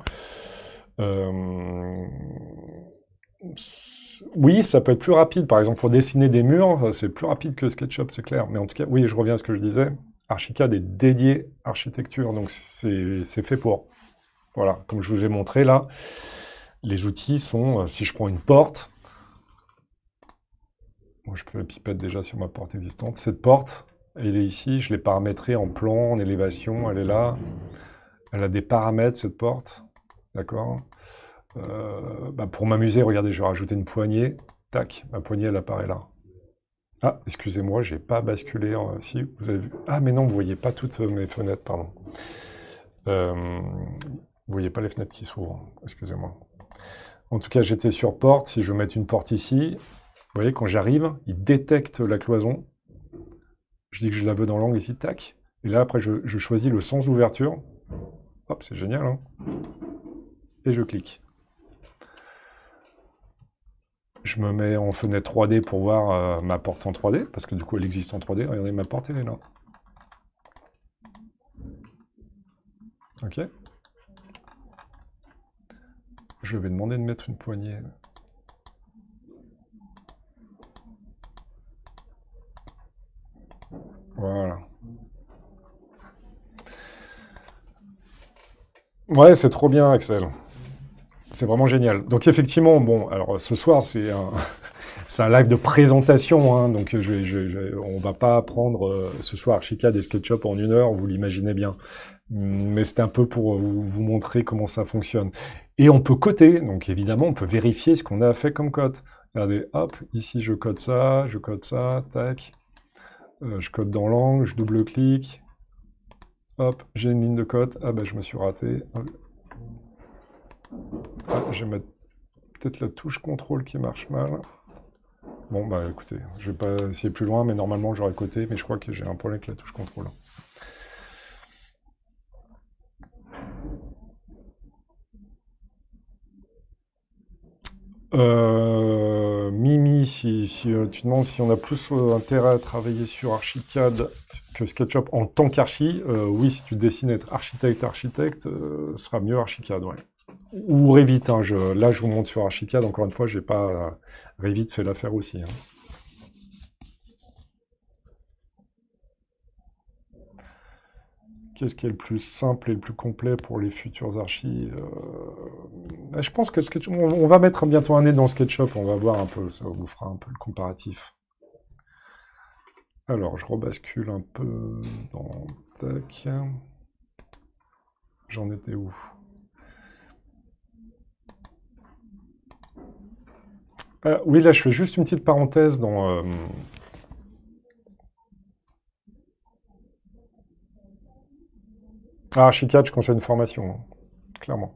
oui, ça peut être plus rapide. Par exemple, pour dessiner des murs, c'est plus rapide que SketchUp, c'est clair. Mais en tout cas, oui, je reviens à ce que je disais. Archicad est dédié architecture, donc c'est fait pour. Voilà, comme je vous ai montré là, les outils sont, euh, si je prends une porte, je peux la pipette déjà sur ma porte existante, cette porte, elle est ici, je l'ai paramétrée en plan, en élévation, elle est là, elle a des paramètres cette porte, d'accord euh, bah, pour m'amuser, regardez, je vais rajouter une poignée. Tac, ma poignée, elle apparaît là. Ah, excusez-moi, j'ai pas basculé. En... Si, vous avez vu. Ah, mais non, vous voyez pas toutes mes fenêtres, pardon. Euh, vous voyez pas les fenêtres qui s'ouvrent, excusez-moi. En tout cas, j'étais sur porte. Si je mets une porte ici, vous voyez, quand j'arrive, il détecte la cloison. Je dis que je la veux dans l'angle ici, tac. Et là, après, je, choisis le sens d'ouverture. Hop, c'est génial. Hein. et je clique je me mets en fenêtre 3D pour voir euh, ma porte en 3D, parce que du coup elle existe en 3D. Regardez, ma porte elle est là. Ok. Je vais demander de mettre une poignée. Voilà. Ouais, c'est trop bien, Axel. C'est vraiment génial. Donc effectivement, bon, alors ce soir, c'est un... live de présentation, hein, donc je, on va pas prendre euh, ce soir Archicad et SketchUp en une heure, vous l'imaginez bien. Mais c'est un peu pour vous, montrer comment ça fonctionne. Et on peut coter, donc évidemment, on peut vérifier ce qu'on a fait comme cote. Regardez, hop, ici je code ça, je code ça, tac. Euh, je code dans l'angle, je double clic Hop, j'ai une ligne de cote, Ah ben, je me suis raté j'ai mettre peut-être la touche contrôle qui marche mal. Bon, bah écoutez, je vais pas essayer plus loin, mais normalement j'aurais coté, mais je crois que j'ai un problème avec la touche contrôle. Euh, Mimi, si, euh, tu demandes si on a plus euh, intérêt à travailler sur Archicad que SketchUp en tant qu'archi, oui, si tu dessines être architecte, architecte, ce sera mieux Archicad, ouais ou Revit. Hein, là, je vous montre sur Archicad. Encore une fois, j'ai pas euh, Revit fait l'affaire aussi. Hein. Qu'est-ce qui est le plus simple et le plus complet pour les futurs archives euh, bah, Je pense que SketchUp, on, on, va mettre bientôt un nez dans SketchUp. On va voir un peu. Ça vous fera un peu le comparatif. Alors, je rebascule un peu dans. Tac. J'en étais où Euh, oui, là, je fais juste une petite parenthèse dans... Euh... Ah, je conseille une formation, hein, clairement.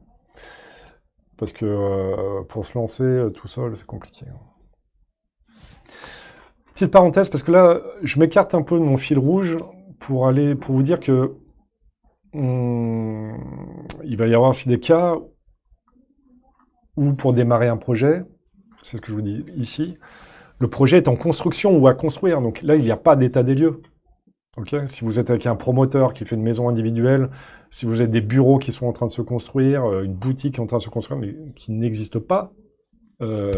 Parce que euh, pour se lancer euh, tout seul, c'est compliqué. Hein. Petite parenthèse, parce que là, je m'écarte un peu de mon fil rouge pour aller pour vous dire que hmm, il va y avoir aussi des cas où pour démarrer un projet, c'est ce que je vous dis ici. Le projet est en construction ou à construire. Donc là, il n'y a pas d'état des lieux. si vous êtes avec un promoteur qui fait une maison individuelle, si vous êtes des bureaux qui sont en train de se construire, euh, une boutique en train de se construire, mais qui n'existe pas, euh,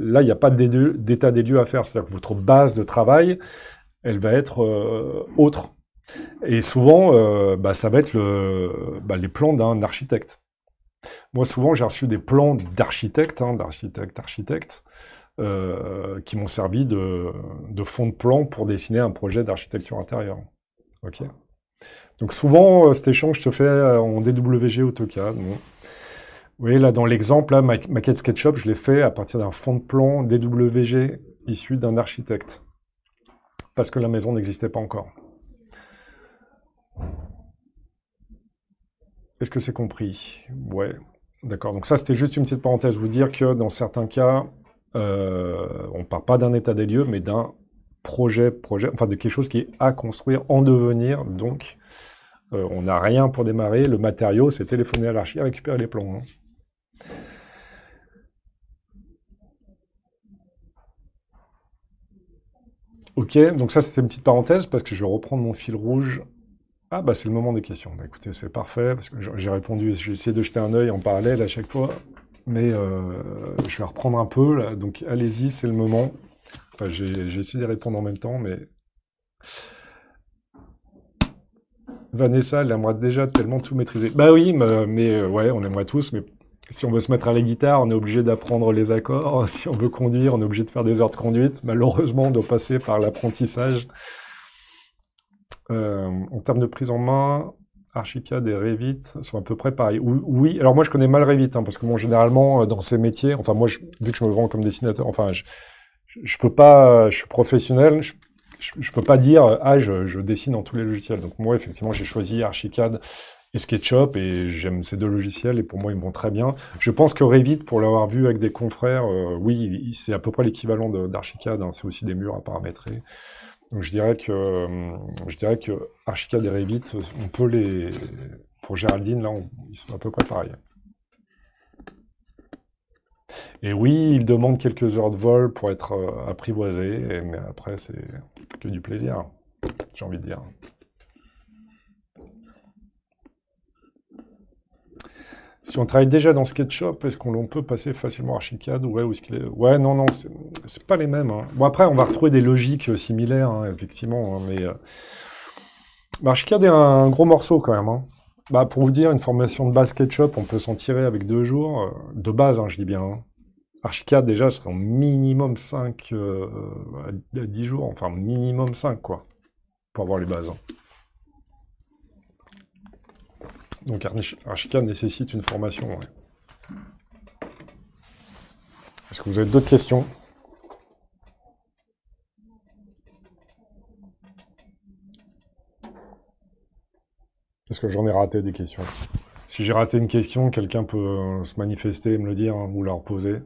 là, il n'y a pas d'état des lieux à faire. C'est-à-dire que votre base de travail, elle va être euh, autre. Et souvent, bah, ça va être bah, les plans d'un architecte. Moi, souvent, j'ai reçu des plans d'architectes, hein, d'architectes, d'architectes, euh, qui m'ont servi de, de, fond de plan pour dessiner un projet d'architecture intérieure. Donc souvent, euh, cet échange se fait euh, en DWG AutoCAD. Vous voyez, là, dans l'exemple, ma maquette SketchUp, je l'ai fait à partir d'un fond de plan DWG issu d'un architecte. Parce que la maison n'existait pas encore. Est-ce que c'est compris Ouais, d'accord. Donc ça, c'était juste une petite parenthèse, vous dire que dans certains cas, euh, on ne part pas d'un état des lieux, mais d'un projet, projet, enfin de quelque chose qui est à construire, en devenir. Donc, euh, on n'a rien pour démarrer. Le matériau, c'est téléphoner à l'archi, récupérer les plans. Hein. Ok, donc ça c'était une petite parenthèse parce que je vais reprendre mon fil rouge ah bah c'est le moment des questions. Bah, écoutez, c'est parfait, parce que j'ai répondu, j'ai essayé de jeter un œil en parallèle à chaque fois, mais euh, je vais reprendre un peu, donc allez-y, c'est le moment. Enfin, j'ai essayé de répondre en même temps, mais... Vanessa, elle aimerait déjà tellement tout maîtriser. Bah oui, mais, euh, ouais, on aimerait tous, mais si on veut se mettre à la guitare, on est obligé d'apprendre les accords. Si on veut conduire, on est obligé de faire des heures de conduite. Malheureusement, on doit passer par l'apprentissage. Euh, en termes de prise en main, Archicad et Revit sont à peu près pareils. Oui, alors moi je connais mal Revit, hein, parce que moi généralement euh, dans ces métiers, enfin moi vu que je me vends comme dessinateur, enfin je, je peux pas, je suis professionnel, je, ne peux pas dire euh, ah je, dessine dans tous les logiciels. Donc moi effectivement j'ai choisi Archicad et SketchUp et j'aime ces deux logiciels et pour moi ils me vont très bien. Je pense que Revit, pour l'avoir vu avec des confrères, oui c'est à peu près l'équivalent d'Archicad, hein, c'est aussi des murs à paramétrer. Donc je dirais que, euh, je dirais que et Revit, euh, on peut les. Pour Géraldine, là, ils sont à peu près pareils. Et oui, ils demandent quelques heures de vol pour être euh, apprivoisés, mais après, c'est que du plaisir, j'ai envie de dire. Si on travaille déjà dans SketchUp, est-ce qu'on peut passer facilement à Archicad ouais, ou est-ce qu'il ouais, non, non, c'est pas les mêmes. Hein. Bon, après, on va retrouver des logiques euh, similaires, hein, effectivement, hein, euh, mais... Archicad est un gros morceau, quand même. Bah, pour vous dire, une formation de base SketchUp, on peut s'en tirer avec deux jours. Euh, de base, je dis bien. Archicad, déjà, serait au minimum 5 à 10 jours. Enfin, minimum 5, quoi, pour avoir les bases. Donc Archika nécessite une formation. Est-ce que vous avez d'autres questions Est-ce que j'en ai raté des questions Si j'ai raté une question, quelqu'un peut euh, se manifester et me le dire hein, ou la reposer.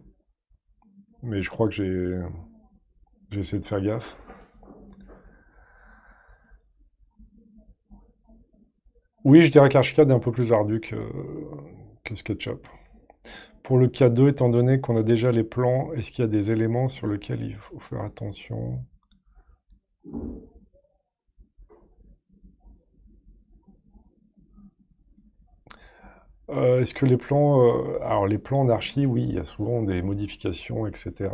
Mais je crois que j'ai essayé de faire gaffe. Oui, je dirais qu'Archicad est un peu plus ardu que, SketchUp. Pour le cas 2, étant donné qu'on a déjà les plans, est-ce qu'il y a des éléments sur lesquels il faut faire attention euh, Est-ce que les plans... Euh, alors les plans d'archi, oui, il y a souvent des modifications, etc.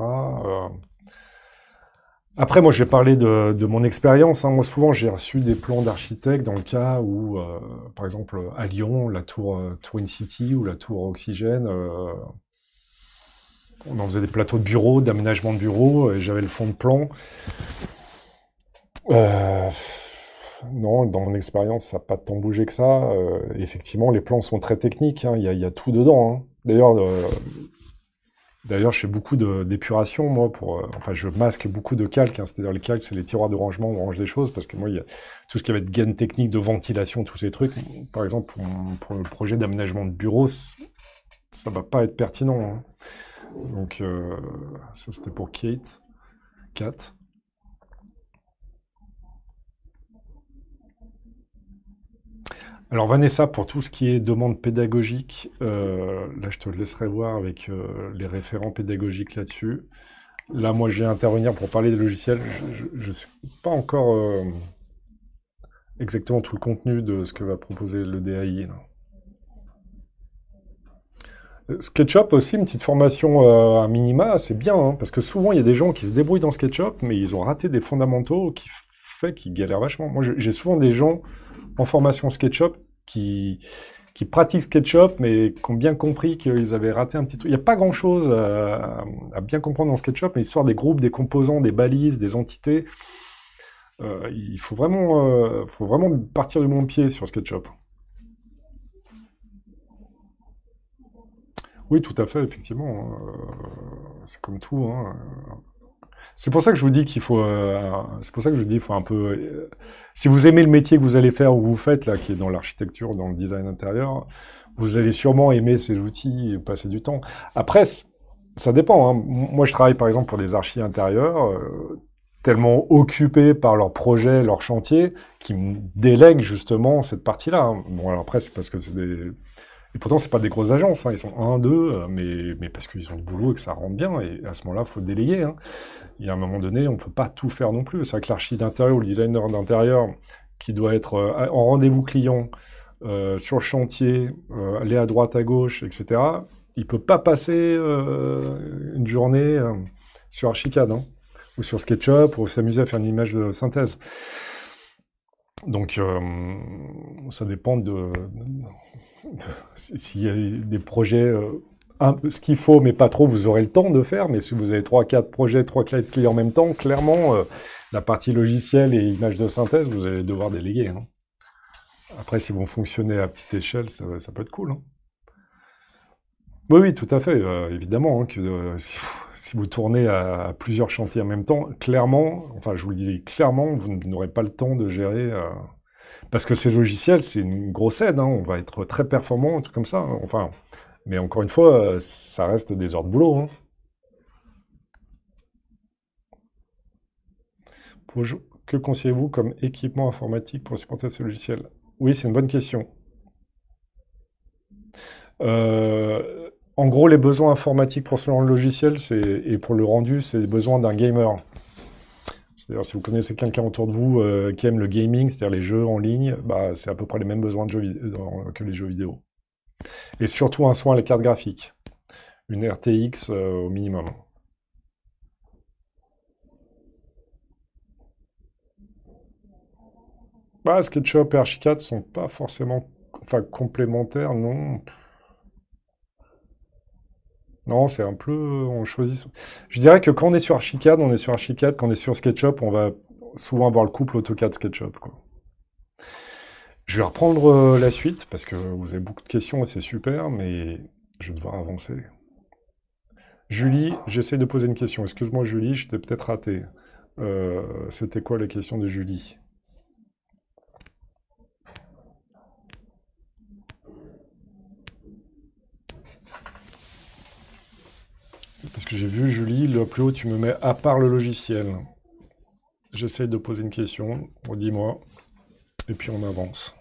Après, moi, je vais parler de, mon expérience. Hein. Moi, souvent, j'ai reçu des plans d'architectes dans le cas où, euh, par exemple, à Lyon, la tour euh, Twin City ou la tour Oxygène, euh, on en faisait des plateaux de bureaux, d'aménagement de bureaux, et j'avais le fond de plan. non, dans mon expérience, ça n'a pas tant bougé que ça. effectivement, les plans sont très techniques. Hein. Il y, a tout dedans. Hein. D'ailleurs, D'ailleurs, je fais beaucoup d'épuration, moi, pour, euh, enfin, je masque beaucoup de calques, hein. c'est-à-dire les calques, c'est les tiroirs de rangement où on range des choses, parce que moi, il y a tout ce qui va être gain technique de ventilation, tous ces trucs. Par exemple, pour, le projet d'aménagement de bureau, ça va pas être pertinent. Hein. Donc, euh, ça, c'était pour Kate. Kat. Alors Vanessa, pour tout ce qui est demande pédagogique, euh, là je te laisserai voir avec euh, les référents pédagogiques là-dessus. Là moi je vais intervenir pour parler des logiciels. Je ne sais pas encore euh, exactement tout le contenu de ce que va proposer le DAI. SketchUp aussi, une petite formation à minima, c'est bien, hein, parce que souvent il y a des gens qui se débrouillent dans SketchUp, mais ils ont raté des fondamentaux qui fait qu'ils galèrent vachement. Moi j'ai souvent des gens en formation SketchUp qui, qui pratiquent SketchUp, mais qui ont bien compris qu'ils avaient raté un petit truc. Il n'y a pas grand-chose euh, à, bien comprendre dans SketchUp, mais l'histoire des groupes, des composants, des balises, des entités, euh, il faut vraiment, euh, faut vraiment partir du bon pied sur SketchUp. Oui, tout à fait, effectivement. c'est comme tout. Hein. C'est pour ça que je vous dis qu'il faut. Euh, c'est pour ça que je vous dis, qu'il faut un peu. Euh, si vous aimez le métier que vous allez faire ou que vous faites là, qui est dans l'architecture, dans le design intérieur, vous allez sûrement aimer ces outils et passer du temps. Après, ça dépend. Hein. Moi, je travaille par exemple pour des archives intérieures, euh, tellement occupés par leurs projets, leurs chantiers, qui me délèguent justement cette partie-là. Hein. Bon, alors après, c'est parce que c'est des et pourtant, c'est pas des grosses agences, hein. ils sont un, deux, euh, mais, mais parce qu'ils ont le boulot et que ça rentre bien, et à ce moment-là, il faut déléguer. Hein. y a un moment donné, on peut pas tout faire non plus. C'est vrai que l'archi d'intérieur ou le designer d'intérieur, qui doit être euh, en rendez-vous client, euh, sur le chantier, euh, aller à droite, à gauche, etc., il peut pas passer euh, une journée sur Archicad, hein, ou sur SketchUp, ou s'amuser à faire une image de synthèse. Donc, euh, ça dépend de, s'il y a des projets, euh, ce qu'il faut, mais pas trop, vous aurez le temps de faire. Mais si vous avez 3-4 projets, 3-4 clients en même temps, clairement, euh, la partie logicielle et image de synthèse, vous allez devoir déléguer. Hein. Après, si vous fonctionner à petite échelle, ça, peut être cool. Hein. Oui, oui, tout à fait, euh, évidemment. Hein, euh, si, vous tournez à, plusieurs chantiers en même temps, clairement, enfin, je vous le disais, clairement, vous n'aurez pas le temps de gérer. Euh, parce que ces logiciels, c'est une grosse aide. Hein, on va être très performant, tout comme ça. Hein, enfin, mais encore une fois, ça reste des heures de boulot. Que conseillez-vous comme équipement informatique pour supporter ces logiciels Oui, c'est une bonne question. Euh, en gros, les besoins informatiques pour ce logiciel et pour le rendu, c'est les besoins d'un gamer. C'est-à-dire, si vous connaissez quelqu'un autour de vous euh, qui aime le gaming, c'est-à-dire les jeux en ligne, bah, c'est à peu près les mêmes besoins que les jeux vidéo. Et surtout un soin à la carte graphique. Une RTX euh, au minimum. Bah, SketchUp et Archicad sont pas forcément complémentaires, non. Non, c'est un peu. On choisit. Je dirais que quand on est sur Archicad, on est sur Archicad. Quand on est sur SketchUp, on va souvent avoir le couple AutoCAD SketchUp. Je vais reprendre euh, la suite parce que vous avez beaucoup de questions et c'est super, mais je vais devoir avancer. Julie, j'essaie de poser une question. Excuse-moi, Julie, j'étais peut-être raté. Euh, c'était quoi la question de Julie que j'ai vu, Julie, le plus haut, tu me mets à part le logiciel. J'essaie de poser une question, dis-moi, et puis on avance.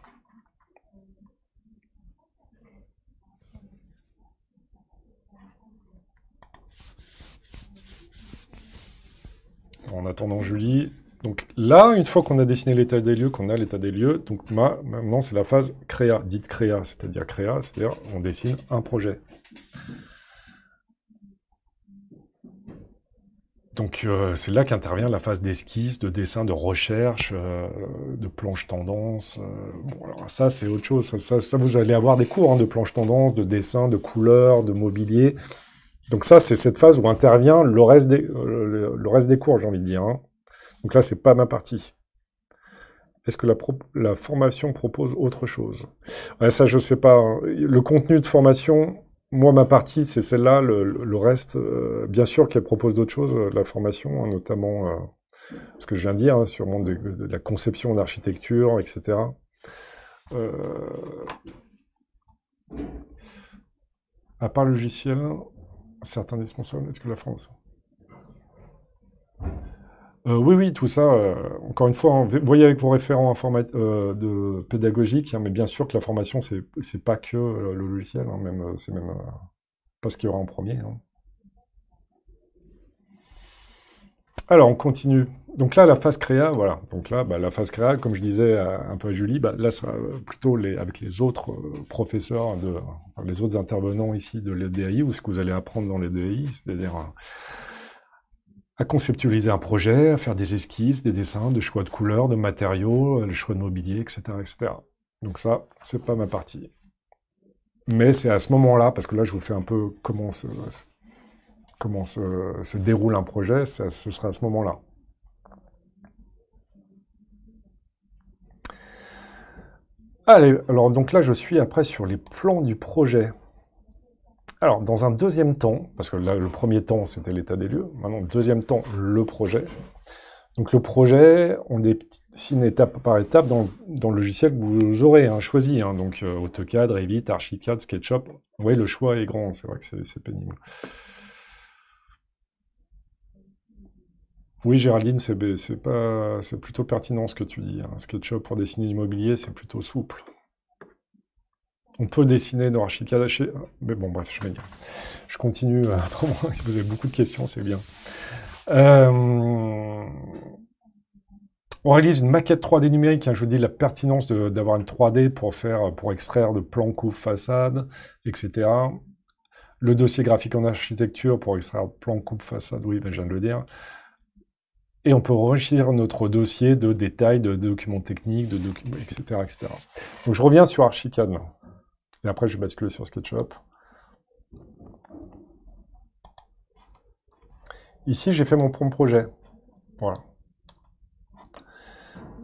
En attendant Julie, donc là, une fois qu'on a dessiné l'état des lieux, qu'on a l'état des lieux, donc maintenant c'est la phase créa, dite créa, c'est-à-dire créa, c'est-à-dire on dessine un projet. Donc euh, c'est là qu'intervient la phase d'esquisse, de dessin, de recherche, euh, de planche tendance. Euh, bon alors ça c'est autre chose, ça, ça, vous allez avoir des cours hein, de planche tendance, de dessin, de couleurs, de mobilier. Donc ça c'est cette phase où intervient le reste des, euh, le reste des cours j'ai envie de dire. Hein. Donc là c'est pas ma partie. Est-ce que la, la, formation propose autre chose ouais, Ça, je sais pas. Hein. Le contenu de formation, moi, ma partie, c'est celle-là. Le, reste, euh, bien sûr qu'elle propose d'autres choses, euh, la formation, hein, notamment euh, ce que je viens de dire, hein, sur sûrement de, la conception d'architecture, etc. À part logiciel, certains des est-ce que la France euh, oui, oui, tout ça, euh, encore une fois, hein, voyez avec vos référents euh, de pédagogiques, hein, mais bien sûr que la formation, c'est pas que le logiciel, hein, même, c'est même pas ce qu'il y aura en premier. Alors, on continue. Donc là, la phase créa, voilà. Donc là, bah, la phase créa, comme je disais un peu à Julie, bah, là, sera plutôt les, avec les autres professeurs, de, les autres intervenants ici de l'EDI, ou ce que vous allez apprendre dans l'EDI, c'est-à-dire à conceptualiser un projet, à faire des esquisses, des dessins, des choix de couleurs, de matériaux, euh, le choix de mobilier, etc. etc. Donc ça, c'est pas ma partie. Mais c'est à ce moment-là, parce que là, je vous fais un peu comment se, comment déroule un projet, ce sera à ce moment-là. Allez, alors donc là, je suis après sur les plans du projet. Alors, dans un deuxième temps, parce que là, le premier temps, c'était l'état des lieux, maintenant, deuxième temps, le projet. Donc le projet, on dessine étape par étape dans, le logiciel que vous aurez hein, choisi. Hein. donc euh, AutoCAD, Revit, Archicad, SketchUp. Vous voyez, le choix est grand, c'est vrai que c'est pénible. Oui, Géraldine, c'est plutôt pertinent ce que tu dis. Hein. SketchUp pour dessiner l'immobilier, c'est plutôt souple on peut dessiner dans Archicad Mais bon, bref, je dire. Je continue, euh, vous avez beaucoup de questions, c'est bien. Euh, on réalise une maquette 3D numérique. Hein, je vous dis la pertinence d'avoir une 3D pour faire, pour extraire de plan, coupe, façade, etc. Le dossier graphique en architecture pour extraire plan, coupe, façade, oui, ben, je viens de le dire. Et on peut enrichir notre dossier de détails, de, documents techniques, de documents, etc., etc. Donc je reviens sur Archicad. Et après, je vais basculer sur SketchUp. Ici, j'ai fait mon prompt projet. Voilà.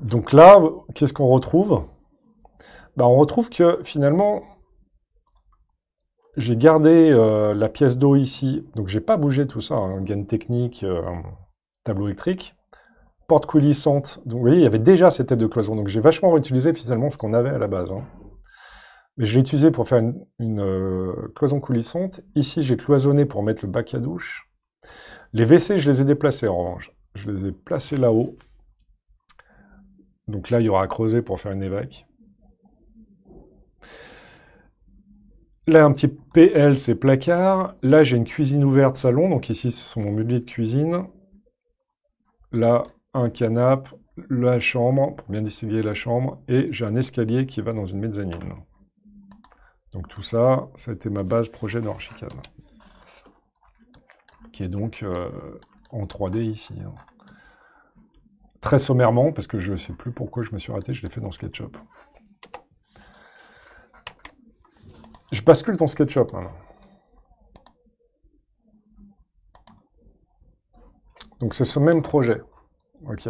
Donc là, qu'est-ce qu'on retrouve ben, On retrouve que finalement, j'ai gardé euh, la pièce d'eau ici. Donc j'ai pas bougé tout ça. Hein. Gain technique, euh, tableau électrique porte coulissante. Donc, vous voyez, il y avait déjà cette tête de cloison. Donc, j'ai vachement réutilisé finalement ce qu'on avait à la base. Hein. Mais je l'ai utilisé pour faire une, euh, cloison coulissante. Ici, j'ai cloisonné pour mettre le bac à douche. Les WC, je les ai déplacés en revanche. Je les ai placés là-haut. Donc là, il y aura à creuser pour faire une évêque. Là, un petit PL, c'est placard. Là, j'ai une cuisine ouverte salon. Donc ici, ce sont mon mobilier de cuisine. Là, un canapé, la chambre, pour bien distinguer la chambre. Et j'ai un escalier qui va dans une mezzanine. Donc tout ça, ça a été ma base projet dans Archicad, qui est donc euh, en 3D ici. Hein. Très sommairement, parce que je ne sais plus pourquoi je me suis raté, je l'ai fait dans SketchUp. Je bascule dans SketchUp maintenant. Hein. Donc c'est ce même projet. Ok.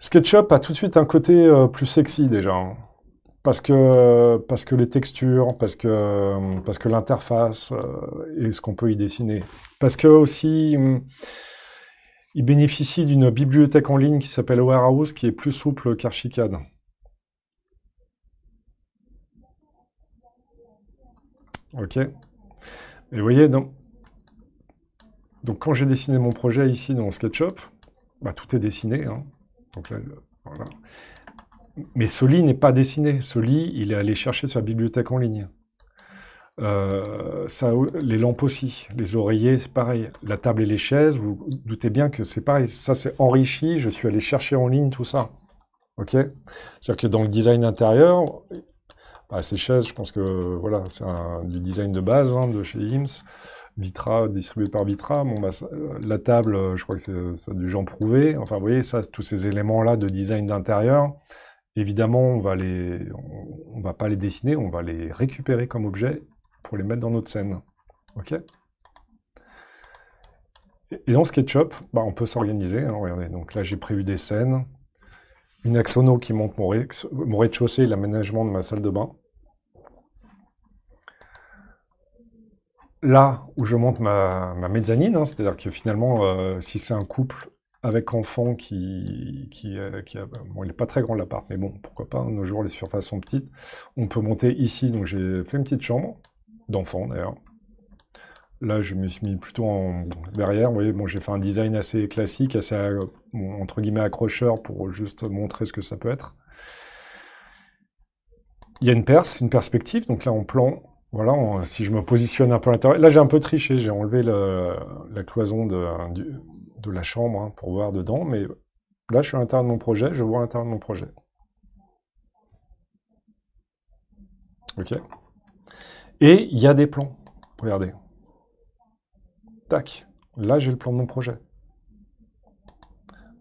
SketchUp a tout de suite un côté euh, plus sexy déjà. Hein parce que, parce que les textures, parce que, parce que l'interface euh, et ce qu'on peut y dessiner. Parce que aussi, hmm, il bénéficie d'une bibliothèque en ligne qui s'appelle Warehouse, qui est plus souple qu'Archicad. Ok. Et vous voyez, donc, quand j'ai dessiné mon projet ici dans SketchUp, bah, tout est dessiné. Hein. Donc là, voilà mais ce lit n'est pas dessiné. Ce lit, il est allé chercher sur la bibliothèque en ligne. Euh, ça, les lampes aussi, les oreillers, c'est pareil. La table et les chaises, vous doutez bien que c'est pareil. Ça, c'est enrichi. Je suis allé chercher en ligne tout ça. Ok C'est-à-dire que dans le design intérieur, bah, ces chaises, je pense que voilà, c'est du design de base hein, de chez IMS. Vitra, distribué par Vitra. Bah, la table, je crois que c'est du Jean Prouvé. Enfin, vous voyez, ça, tous ces éléments-là de design d'intérieur, Évidemment, on va les, on, va pas les dessiner, on va les récupérer comme objet pour les mettre dans notre scène. Ok Et dans SketchUp, bah, on peut s'organiser. Hein, regardez, donc là j'ai prévu des scènes, une axono qui monte mon, rez-de-chaussée et l'aménagement de ma salle de bain. Là où je monte ma, mezzanine, hein, c'est-à-dire que finalement, euh, si c'est un couple, avec enfant qui, qui, euh, qui bah, bon, il n'est pas très grand l'appart, mais bon, pourquoi pas, nos jours les surfaces sont petites. On peut monter ici, donc j'ai fait une petite chambre, d'enfant d'ailleurs. Là, je me suis mis plutôt en derrière, vous voyez, bon, j'ai fait un design assez classique, assez, euh, entre guillemets, accrocheur pour juste montrer ce que ça peut être. Il y a une perce, une perspective, donc là en plan, voilà, si je me positionne un peu à l'intérieur, là j'ai un peu triché, j'ai enlevé la cloison de, du, de la chambre hein, pour voir dedans, mais là je suis à l'intérieur de mon projet, je vois à l'intérieur de mon projet. Ok Et il y a des plans. Regardez. Tac. Là j'ai le plan de mon projet.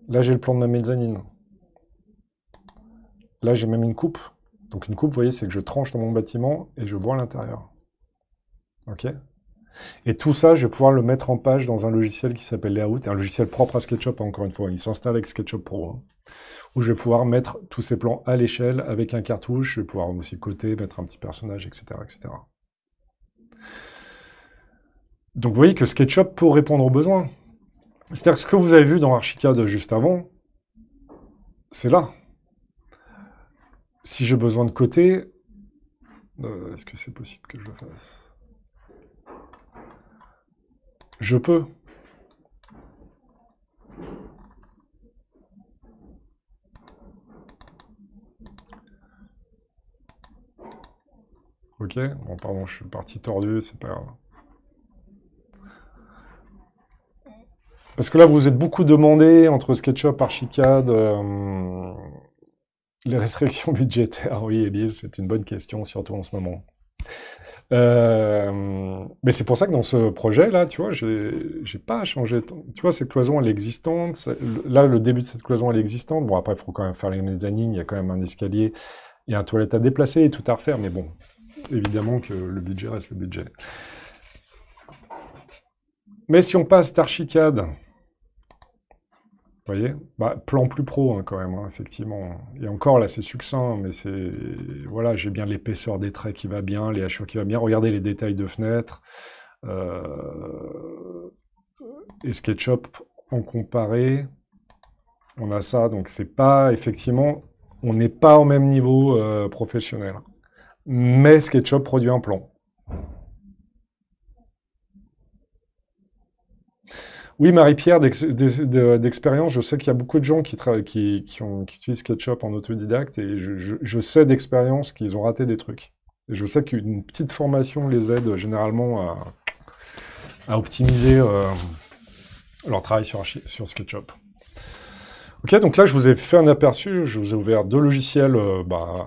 Là j'ai le plan de ma mezzanine. Là j'ai même une coupe. Donc une coupe, vous voyez, c'est que je tranche dans mon bâtiment et je vois l'intérieur. Ok et tout ça, je vais pouvoir le mettre en page dans un logiciel qui s'appelle Layout, un logiciel propre à SketchUp, hein, encore une fois. Il s'installe avec SketchUp Pro, hein, où je vais pouvoir mettre tous ces plans à l'échelle avec un cartouche. Je vais pouvoir aussi coter, mettre un petit personnage, etc. etc. Donc vous voyez que SketchUp peut répondre aux besoins. C'est-à-dire que ce que vous avez vu dans Archicad juste avant, c'est là. Si j'ai besoin de côté, euh, est-ce que c'est possible que je le fasse je peux. Ok, bon pardon, je suis parti tordu, c'est pas grave. Parce que là, vous êtes beaucoup demandé entre SketchUp, Archicad, euh, les restrictions budgétaires. Oui, Elise, c'est une bonne question, surtout en ce moment. Euh, mais c'est pour ça que dans ce projet-là, tu vois, j'ai pas changé. Tu vois, cette cloison, elle est existante. Là, le début de cette cloison, elle est existante. Bon, après, il faut quand même faire les mezzanines. Il y a quand même un escalier et un toilette à déplacer et tout à refaire. Mais bon, évidemment que le budget reste le budget. Mais si on passe d'archicade vous voyez bah, Plan plus pro, hein, quand même, hein, effectivement. Et encore, là, c'est succinct, mais c'est... Voilà, j'ai bien l'épaisseur des traits qui va bien, les hachures qui va bien. Regardez les détails de fenêtres. Euh, et SketchUp, en comparé, on a ça. Donc, c'est pas... Effectivement, on n'est pas au même niveau euh, professionnel. Mais SketchUp produit un plan. Oui, Marie-Pierre, d'expérience, je sais qu'il y a beaucoup de gens qui, qui, utilisent SketchUp en autodidacte et je, sais d'expérience qu'ils ont raté des trucs. Et je sais qu'une petite formation les aide généralement à, optimiser euh, leur travail sur, sur SketchUp. Ok, donc là, je vous ai fait un aperçu, je vous ai ouvert deux logiciels euh, bah,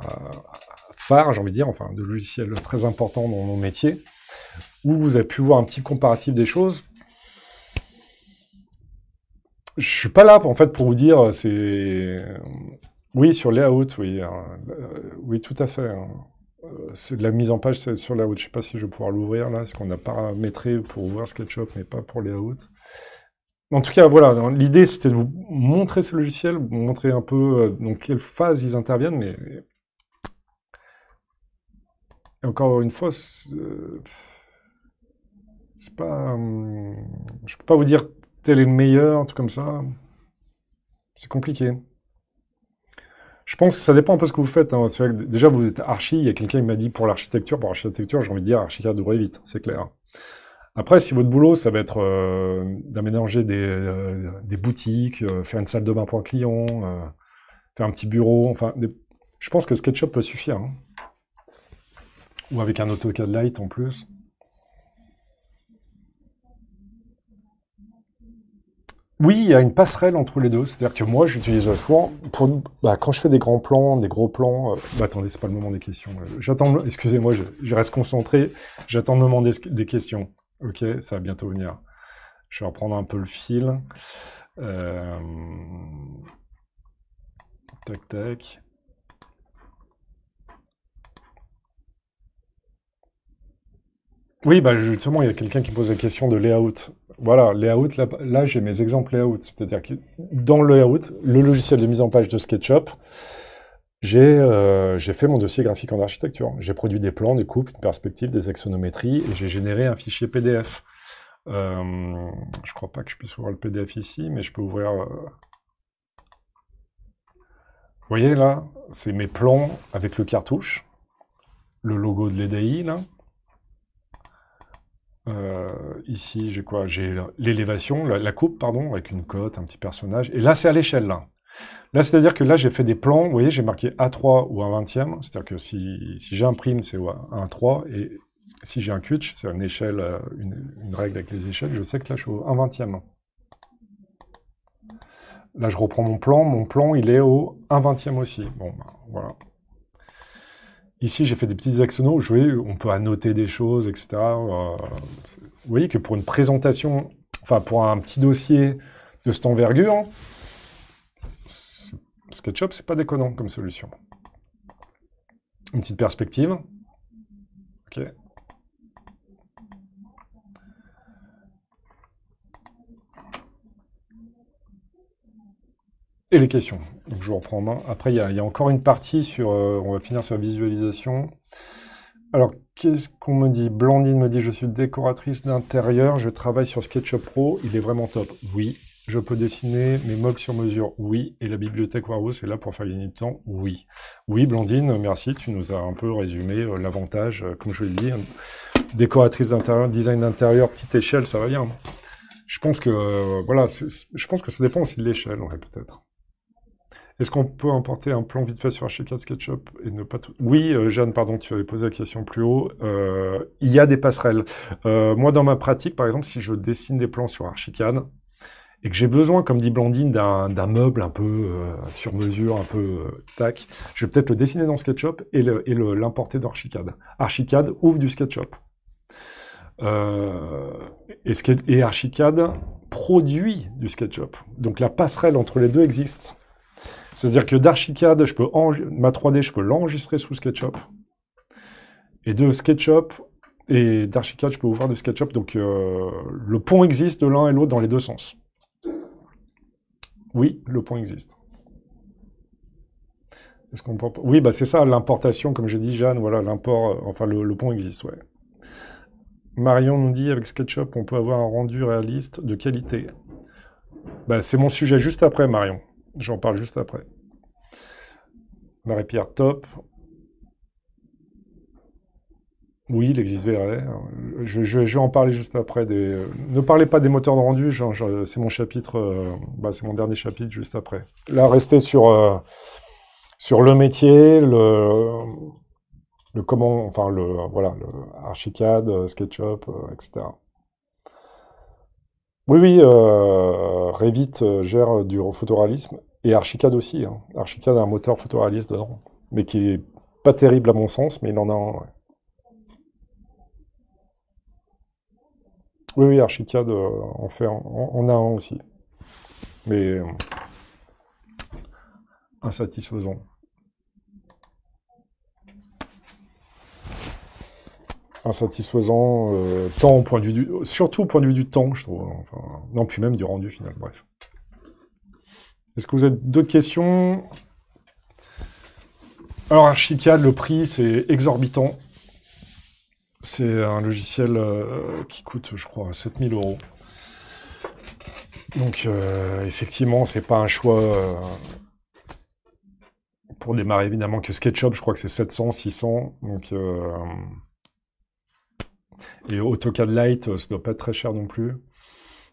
phares, j'ai envie de dire, enfin, deux logiciels très importants dans mon métier, où vous avez pu voir un petit comparatif des choses. Je suis pas là, en fait, pour vous dire, euh, c'est... Euh, oui, sur layout, oui. Euh, oui, tout à fait. Hein. C'est de la mise en page sur layout. Je sais pas si je vais pouvoir l'ouvrir, là, parce qu'on a paramétré pour ouvrir SketchUp, mais pas pour layout. En tout cas, voilà, l'idée, c'était de vous montrer ce logiciel, vous montrer un peu dans quelle phase ils interviennent, mais... encore une fois, c'est pas... Hum, je peux pas vous dire tel est le meilleur, tout comme ça. C'est compliqué. Je pense que ça dépend un peu de ce que vous faites. Hein. Déjà, vous êtes archi. Il y a quelqu'un qui m'a dit pour l'architecture, pour l'architecture, j'ai envie de dire architecture de vite, c'est clair. Après, si votre boulot, ça va être euh, d'aménager des, euh, boutiques, euh, faire une salle de bain pour un client, faire un petit bureau, enfin, je pense que SketchUp peut suffire. Hein. Ou avec un AutoCAD light en plus. Oui, il y a une passerelle entre les deux. C'est-à-dire que moi, j'utilise souvent, pour, bah, quand je fais des grands plans, des gros plans... Attendez, euh, bah, attendez, c'est pas le moment des questions. J'attends, excusez-moi, je, reste concentré. J'attends le moment des, questions. Ok, ça va bientôt venir. Je vais reprendre un peu le fil. Euh, tac, tac. Oui, bah, justement, il y a quelqu'un qui pose la question de layout. Voilà, layout, là, j'ai mes exemples layout. C'est-à-dire que dans le layout, le logiciel de mise en page de SketchUp, euh, j'ai fait mon dossier graphique en architecture. J'ai produit des plans, des coupes, une perspective, des axonométries, et j'ai généré un fichier PDF. Je euh, je crois pas que je puisse ouvrir le PDF ici, mais je peux ouvrir... Euh, vous voyez là, c'est mes plans avec le cartouche, le logo de l'EDI là, euh, ici, j'ai quoi J'ai l'élévation, la, coupe, pardon, avec une cote, un petit personnage. Et là, c'est à l'échelle, là. c'est-à-dire que là, j'ai fait des plans. Vous voyez, j'ai marqué A3 ou A20e. C'est-à-dire que si, si j'ai un prime, c'est A3. Et si j'ai un kutch, c'est une échelle, euh, une, règle avec les échelles, je sais que là, je suis au 1 20 Là, je reprends mon plan. Mon plan, il est au 1 20 aussi. Bon, ben, voilà. Ici, j'ai fait des petits axonaux, où je on peut annoter des choses, etc. Euh, vous voyez que pour une présentation, enfin pour un petit dossier de cette envergure, SketchUp, c'est pas déconnant comme solution. Une petite perspective. OK. et les questions. Donc je vous reprends en main. Après, il y, a encore une partie sur... Euh, on va finir sur la visualisation. Alors, qu'est-ce qu'on me dit Blandine me dit, je suis décoratrice d'intérieur, je travaille sur SketchUp Pro, il est vraiment top. Oui. Je peux dessiner mes mobs sur mesure Oui. Et la bibliothèque Warhouse est là pour faire gagner du temps Oui. Oui, Blandine, merci. Tu nous as un peu résumé euh, l'avantage, euh, comme je l'ai dit. Hein. Décoratrice d'intérieur, design d'intérieur, petite échelle, ça va bien je pense que voilà, je pense que ça dépend aussi de l'échelle, aurait peut-être. Est-ce qu'on peut importer un plan vite fait sur Archicad SketchUp et ne pas tout... Oui, euh, Jeanne, pardon, tu avais posé la question plus haut. Euh, il y a des passerelles. Euh, moi, dans ma pratique, par exemple, si je dessine des plans sur Archicad et que j'ai besoin, comme dit Blandine, d'un meuble un peu sur mesure, un peu tac, je vais peut-être le dessiner dans SketchUp et l'importer dans Archicad. Archicad ouvre du SketchUp. et, et Archicad produit du SketchUp. Donc la passerelle entre les deux existe. C'est-à-dire que d'Archicad, ma 3D, je peux l'enregistrer sous SketchUp. Et de SketchUp et d'Archicad, je peux ouvrir de SketchUp. Donc euh, le pont existe de l'un et l'autre dans les deux sens. Oui, le pont existe. Est-ce qu'on Oui, bah c'est ça, l'importation, comme j'ai dit, Jeanne, voilà, l'import, euh, enfin le, pont existe, ouais. Marion nous dit, avec SketchUp, on peut avoir un rendu réaliste de qualité. Bah, c'est mon sujet juste après, Marion. J'en parle juste après. Marie-Pierre Top. Oui, il existe Je, je, vais en parler juste après. Euh, ne parlez pas des moteurs de rendu, c'est mon chapitre, euh, bah, c'est mon dernier chapitre juste après. Là, restez sur, euh, sur le métier, le, comment, enfin, le, voilà, Archicad, SketchUp, etc. Oui, oui, euh, Revit euh, gère du photoréalisme et Archicad aussi. Archicade hein. Archicad a un moteur photoréaliste dedans, mais qui est pas terrible à mon sens, mais il en a un. Oui, oui, Archicad euh, en fait, on, a un aussi, mais insatisfaisant. insatisfaisant, euh, tant au point de vue surtout au point de vue du temps, je trouve. Hein. non, puis même du rendu final, bref. Est-ce que vous avez d'autres questions Alors, Archicad, le prix, c'est exorbitant. C'est un logiciel euh, qui coûte, je crois, 7000 euros. Donc, euh, effectivement, c'est pas un choix euh, pour démarrer évidemment que SketchUp, je crois que c'est 700, 600. Donc, et AutoCAD Lite, euh, ça doit pas être très cher non plus.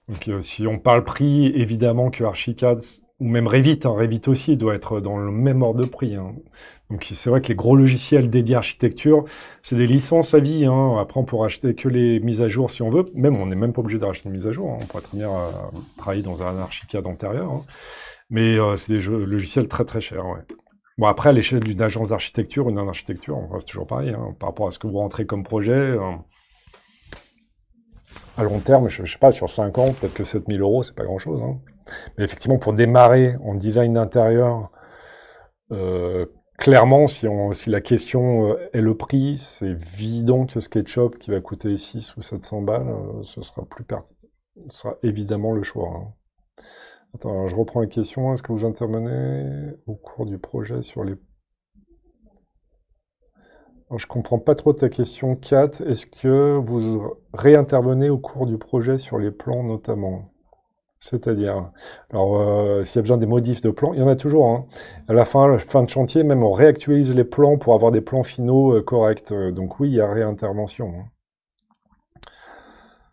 Donc euh, si on parle prix, évidemment que Archicad ou même Revit, hein, Revit aussi doit être dans le même ordre de prix. Hein. Donc c'est vrai que les gros logiciels dédiés à architecture, c'est des licences à vie. Hein. Après, on peut acheter que les mises à jour si on veut. Même, on n'est même pas obligé d'acheter une mise à jour. On pourrait très bien euh, travailler dans un Archicad antérieur. Mais c'est des logiciels très très chers. Bon, après, à l'échelle d'une agence d'architecture ou d'une architecture, c'est toujours pareil. Par rapport à ce que vous rentrez comme projet à long terme, je ne sais pas, sur 5 ans, peut-être que 7000 euros, c'est pas grand-chose. Hein. Mais effectivement, pour démarrer en design d'intérieur, euh, clairement, si, la question euh, est le prix, c'est évident que SketchUp, qui va coûter 6 ou 700 balles, euh, ce sera plus pertinent. Ce sera évidemment le choix. Hein. Attends, je reprends la question. Est-ce que vous intervenez au cours du projet sur les... Je je comprends pas trop ta question, Kat. Est-ce que vous réintervenez au cours du projet sur les plans notamment. C'est-à-dire, alors euh, s'il y a besoin des modifs de plans, il y en a toujours. Hein. À la fin, fin de chantier, même on réactualise les plans pour avoir des plans finaux euh, corrects. Euh, donc oui, il y a réintervention. Hein.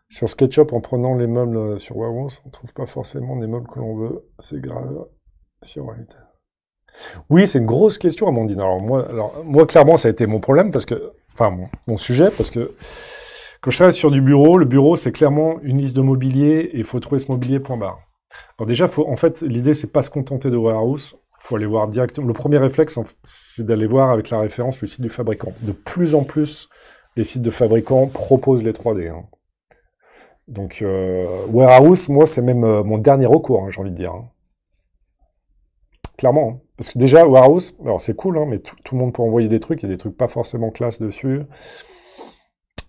Sur SketchUp, en prenant les meubles sur Wawons, on ne trouve pas forcément les meubles que l'on veut. C'est grave. Oui, c'est une grosse question, Amandine. Alors moi, alors moi, clairement, ça a été mon problème parce que, enfin, mon sujet parce que. Quand je travaille sur du bureau, le bureau, c'est clairement une liste de mobilier et il faut trouver ce mobilier, point barre. Alors déjà, faut, en fait, l'idée, c'est pas se contenter de warehouse, faut aller voir directement. Le premier réflexe, c'est d'aller voir avec la référence le site du fabricant. De plus en plus, les sites de fabricants proposent les 3D. Hein. Donc, euh, warehouse, moi, c'est même euh, mon dernier recours, hein, j'ai envie de dire. Hein. Clairement. Parce que déjà, warehouse, alors c'est cool, mais tout, le monde peut envoyer des trucs, il y a des trucs pas forcément classe dessus.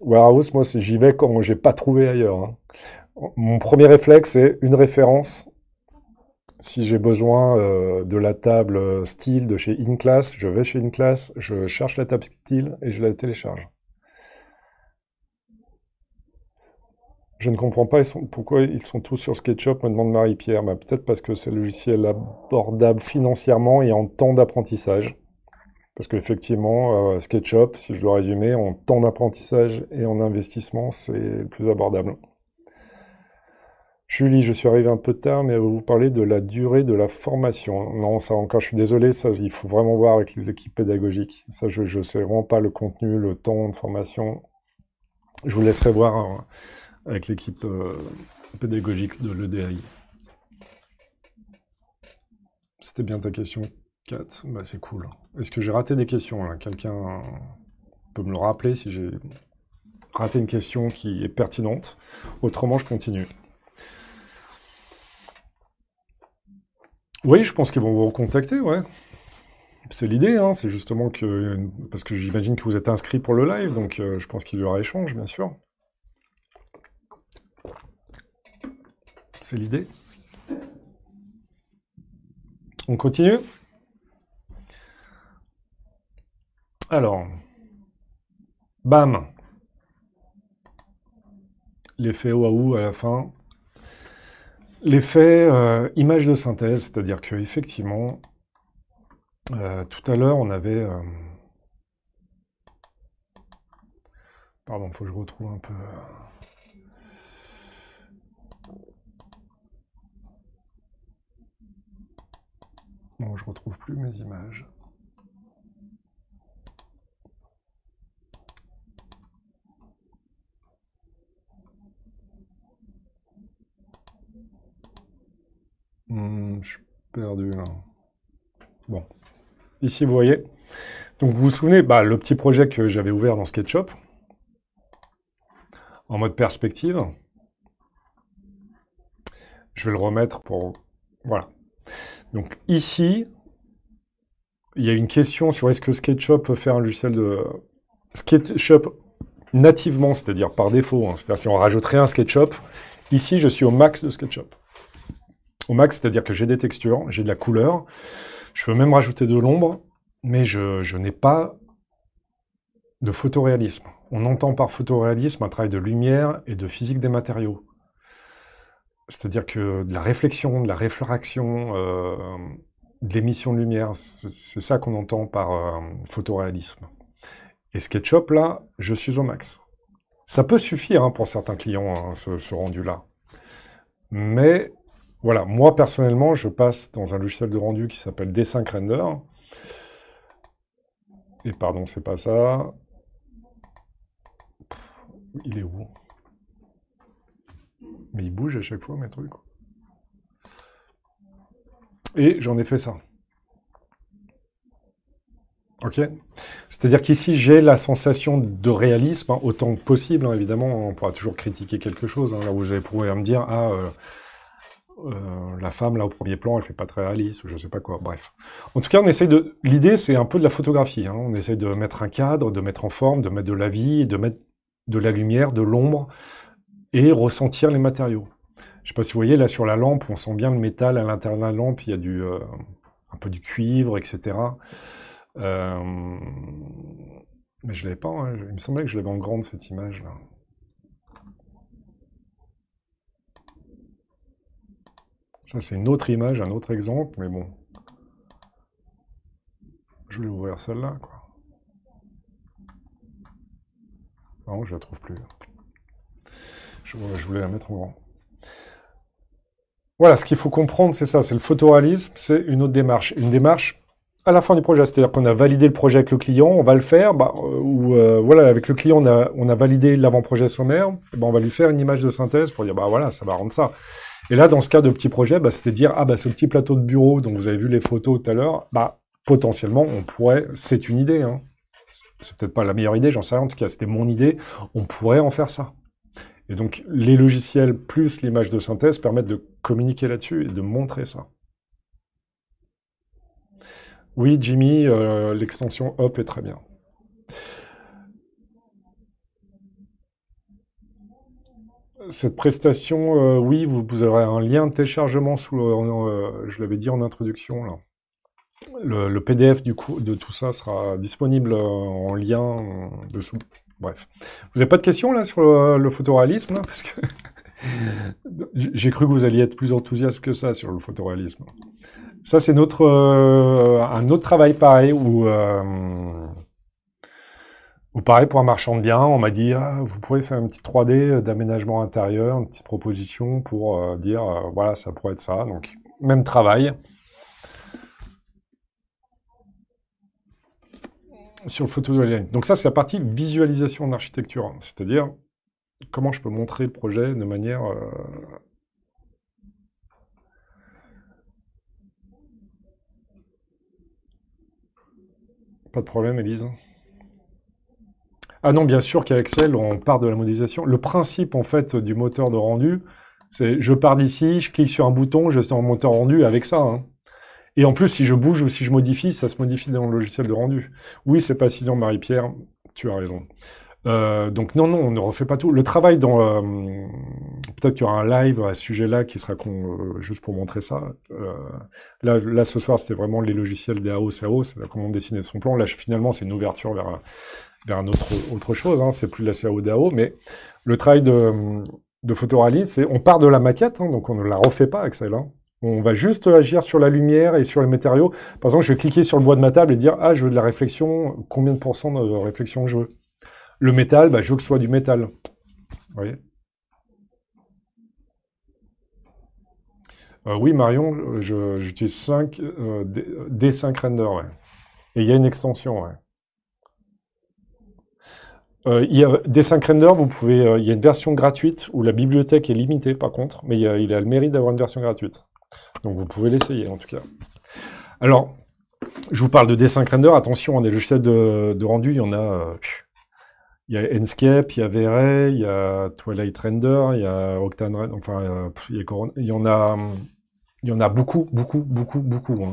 Warehouse, moi, j'y vais quand j'ai pas trouvé ailleurs. Hein. Mon premier réflexe, c'est une référence. Si j'ai besoin euh, de la table euh, style de chez InClass, je vais chez InClass, je cherche la table style et je la télécharge. Je ne comprends pas pourquoi ils sont tous sur SketchUp, me demande Marie-Pierre. Peut-être parce que c'est le logiciel abordable financièrement et en temps d'apprentissage. Parce qu'effectivement, euh, SketchUp, si je dois résumer, en temps d'apprentissage et en investissement, c'est plus abordable. Julie, je suis arrivé un peu tard, mais vous parler de la durée de la formation. Non, ça encore, je suis désolé, ça, il faut vraiment voir avec l'équipe pédagogique. Ça, je ne sais vraiment pas le contenu, le temps de formation. Je vous laisserai voir hein, avec l'équipe euh, pédagogique de l'EDI. C'était bien ta question. 4, bah c'est cool. Est-ce que j'ai raté des questions Quelqu'un peut me le rappeler si j'ai raté une question qui est pertinente. Autrement, je continue. Oui, je pense qu'ils vont vous recontacter, ouais. C'est l'idée, hein. c'est justement que... Parce que j'imagine que vous êtes inscrit pour le live, donc euh, je pense qu'il y aura échange, bien sûr. C'est l'idée. On continue Alors, bam L'effet waouh à la fin. L'effet euh, image de synthèse, c'est-à-dire que effectivement, euh, tout à l'heure, on avait... Euh, pardon, il faut que je retrouve un peu... Bon, je retrouve plus mes images. Hmm, je suis perdu là. Bon. Ici, vous voyez. Donc, vous vous souvenez, bah, le petit projet que j'avais ouvert dans SketchUp, en mode perspective. Je vais le remettre pour... Voilà. Donc ici, il y a une question sur est-ce que SketchUp peut faire un logiciel de... SketchUp nativement, c'est-à-dire par défaut. Hein. C'est-à-dire si on rajouterait un SketchUp, ici je suis au max de SketchUp au max, c'est-à-dire que j'ai des textures, j'ai de la couleur, je peux même rajouter de l'ombre, mais je, n'ai pas de photoréalisme. On entend par photoréalisme un travail de lumière et de physique des matériaux. C'est-à-dire que de la réflexion, de la réfraction, euh, de l'émission de lumière, c'est ça qu'on entend par euh, photoréalisme. Et SketchUp, là, je suis au max. Ça peut suffire hein, pour certains clients, hein, ce rendu-là. Mais voilà, moi personnellement, je passe dans un logiciel de rendu qui s'appelle D5 Render. Et pardon, c'est pas ça. Il est où Mais il bouge à chaque fois, mes trucs. Et j'en ai fait ça. Ok C'est-à-dire qu'ici, j'ai la sensation de réalisme, hein, autant que possible, hein, évidemment, on pourra toujours critiquer quelque chose. Hein. là, vous avez prouvé à me dire, ah, euh, euh, la femme, là, au premier plan, elle fait pas très Alice, ou je sais pas quoi, bref. En tout cas, on essaye de... L'idée, c'est un peu de la photographie. Hein. On essaie de mettre un cadre, de mettre en forme, de mettre de la vie, de mettre de la lumière, de l'ombre, et ressentir les matériaux. Je sais pas si vous voyez, là, sur la lampe, on sent bien le métal à l'intérieur de la lampe, il y a du, euh, un peu du cuivre, etc. Euh, mais je l'avais pas, hein. il me semblait que je l'avais en grande, cette image-là. c'est une autre image, un autre exemple, mais bon. Je vais ouvrir celle-là, Non, je la trouve plus. Je, voulais la mettre en grand. Voilà, ce qu'il faut comprendre, c'est ça, c'est le photoréalisme, c'est une autre démarche. Une démarche à la fin du projet, c'est-à-dire qu'on a validé le projet avec le client, on va le faire, bah, euh, ou euh, voilà, avec le client, on a, validé l'avant-projet sommaire, bah, on va lui faire une image de synthèse pour dire, bah voilà, ça va rendre ça. Et là, dans ce cas de petit projet, c'était bah, c'était dire, ah bah ce petit plateau de bureau dont vous avez vu les photos tout à l'heure, bah potentiellement, on pourrait, c'est une idée, hein. c'est peut-être pas la meilleure idée, j'en sais rien, en tout cas c'était mon idée, on pourrait en faire ça. Et donc les logiciels plus l'image de synthèse permettent de communiquer là-dessus et de montrer ça. Oui, Jimmy, euh, l'extension Hop est très bien. Cette prestation, euh, oui, vous, aurez un lien de téléchargement sous le, euh, je l'avais dit en introduction là. Le, PDF du coup de tout ça sera disponible en lien dessous. Bref. Vous n'avez pas de questions là sur euh, le, photoréalisme parce que j'ai cru que vous alliez être plus enthousiaste que ça sur le photoréalisme. Ça c'est notre un autre travail pareil où ou pareil pour un marchand de biens, on m'a dit ah, vous pouvez faire un petit 3D d'aménagement intérieur, une petite proposition pour euh, dire euh, voilà, ça pourrait être ça. Donc, même travail. Sur le Donc, ça, c'est la partie visualisation d'architecture, c'est-à-dire comment je peux montrer le projet de manière. Euh, Pas de problème, Elise. Ah non, bien sûr qu'avec Excel, on part de la modélisation. Le principe, en fait, du moteur de rendu, c'est je pars d'ici, je clique sur un bouton, je suis en moteur rendu avec ça. Hein. Et en plus, si je bouge ou si je modifie, ça se modifie dans le logiciel de rendu. Oui, c'est pas si passionnant, Marie-Pierre, tu as raison. Euh, donc non, non, on ne refait pas tout. Le travail dans... Euh, peut-être qu'il y aura un live à ce sujet-là qui sera con, euh, juste pour montrer ça. là, ce soir, c'était vraiment les logiciels des AOS, à c'est comment dessiner son plan. Là, finalement, c'est une ouverture vers vers un autre, chose, hein, c'est plus la CAO DAO, mais le travail de, de Photorally, c'est on part de la maquette, hein, donc on ne la refait pas, Axel. Hein. On va juste agir sur la lumière et sur les matériaux. Par exemple, je vais cliquer sur le bois de ma table et dire « Ah, je veux de la réflexion, combien de pourcents de réflexion je veux ?» Le métal, bah, je veux que ce soit du métal. Vous euh, oui, Marion, j'utilise euh, D5 Render, Et il y a une extension, euh, il Render, vous pouvez, il y a une version gratuite où la bibliothèque est limitée par contre, mais il a, le mérite d'avoir une version gratuite. Donc vous pouvez l'essayer en tout cas. Alors, je vous parle de D5 Render, attention, on est logiciels de, de rendu, il y en a... il y a Enscape, il y a V-Ray, il y a Twilight Render, il y a Octane Render, enfin, il y, il y en a... beaucoup, beaucoup, beaucoup, beaucoup.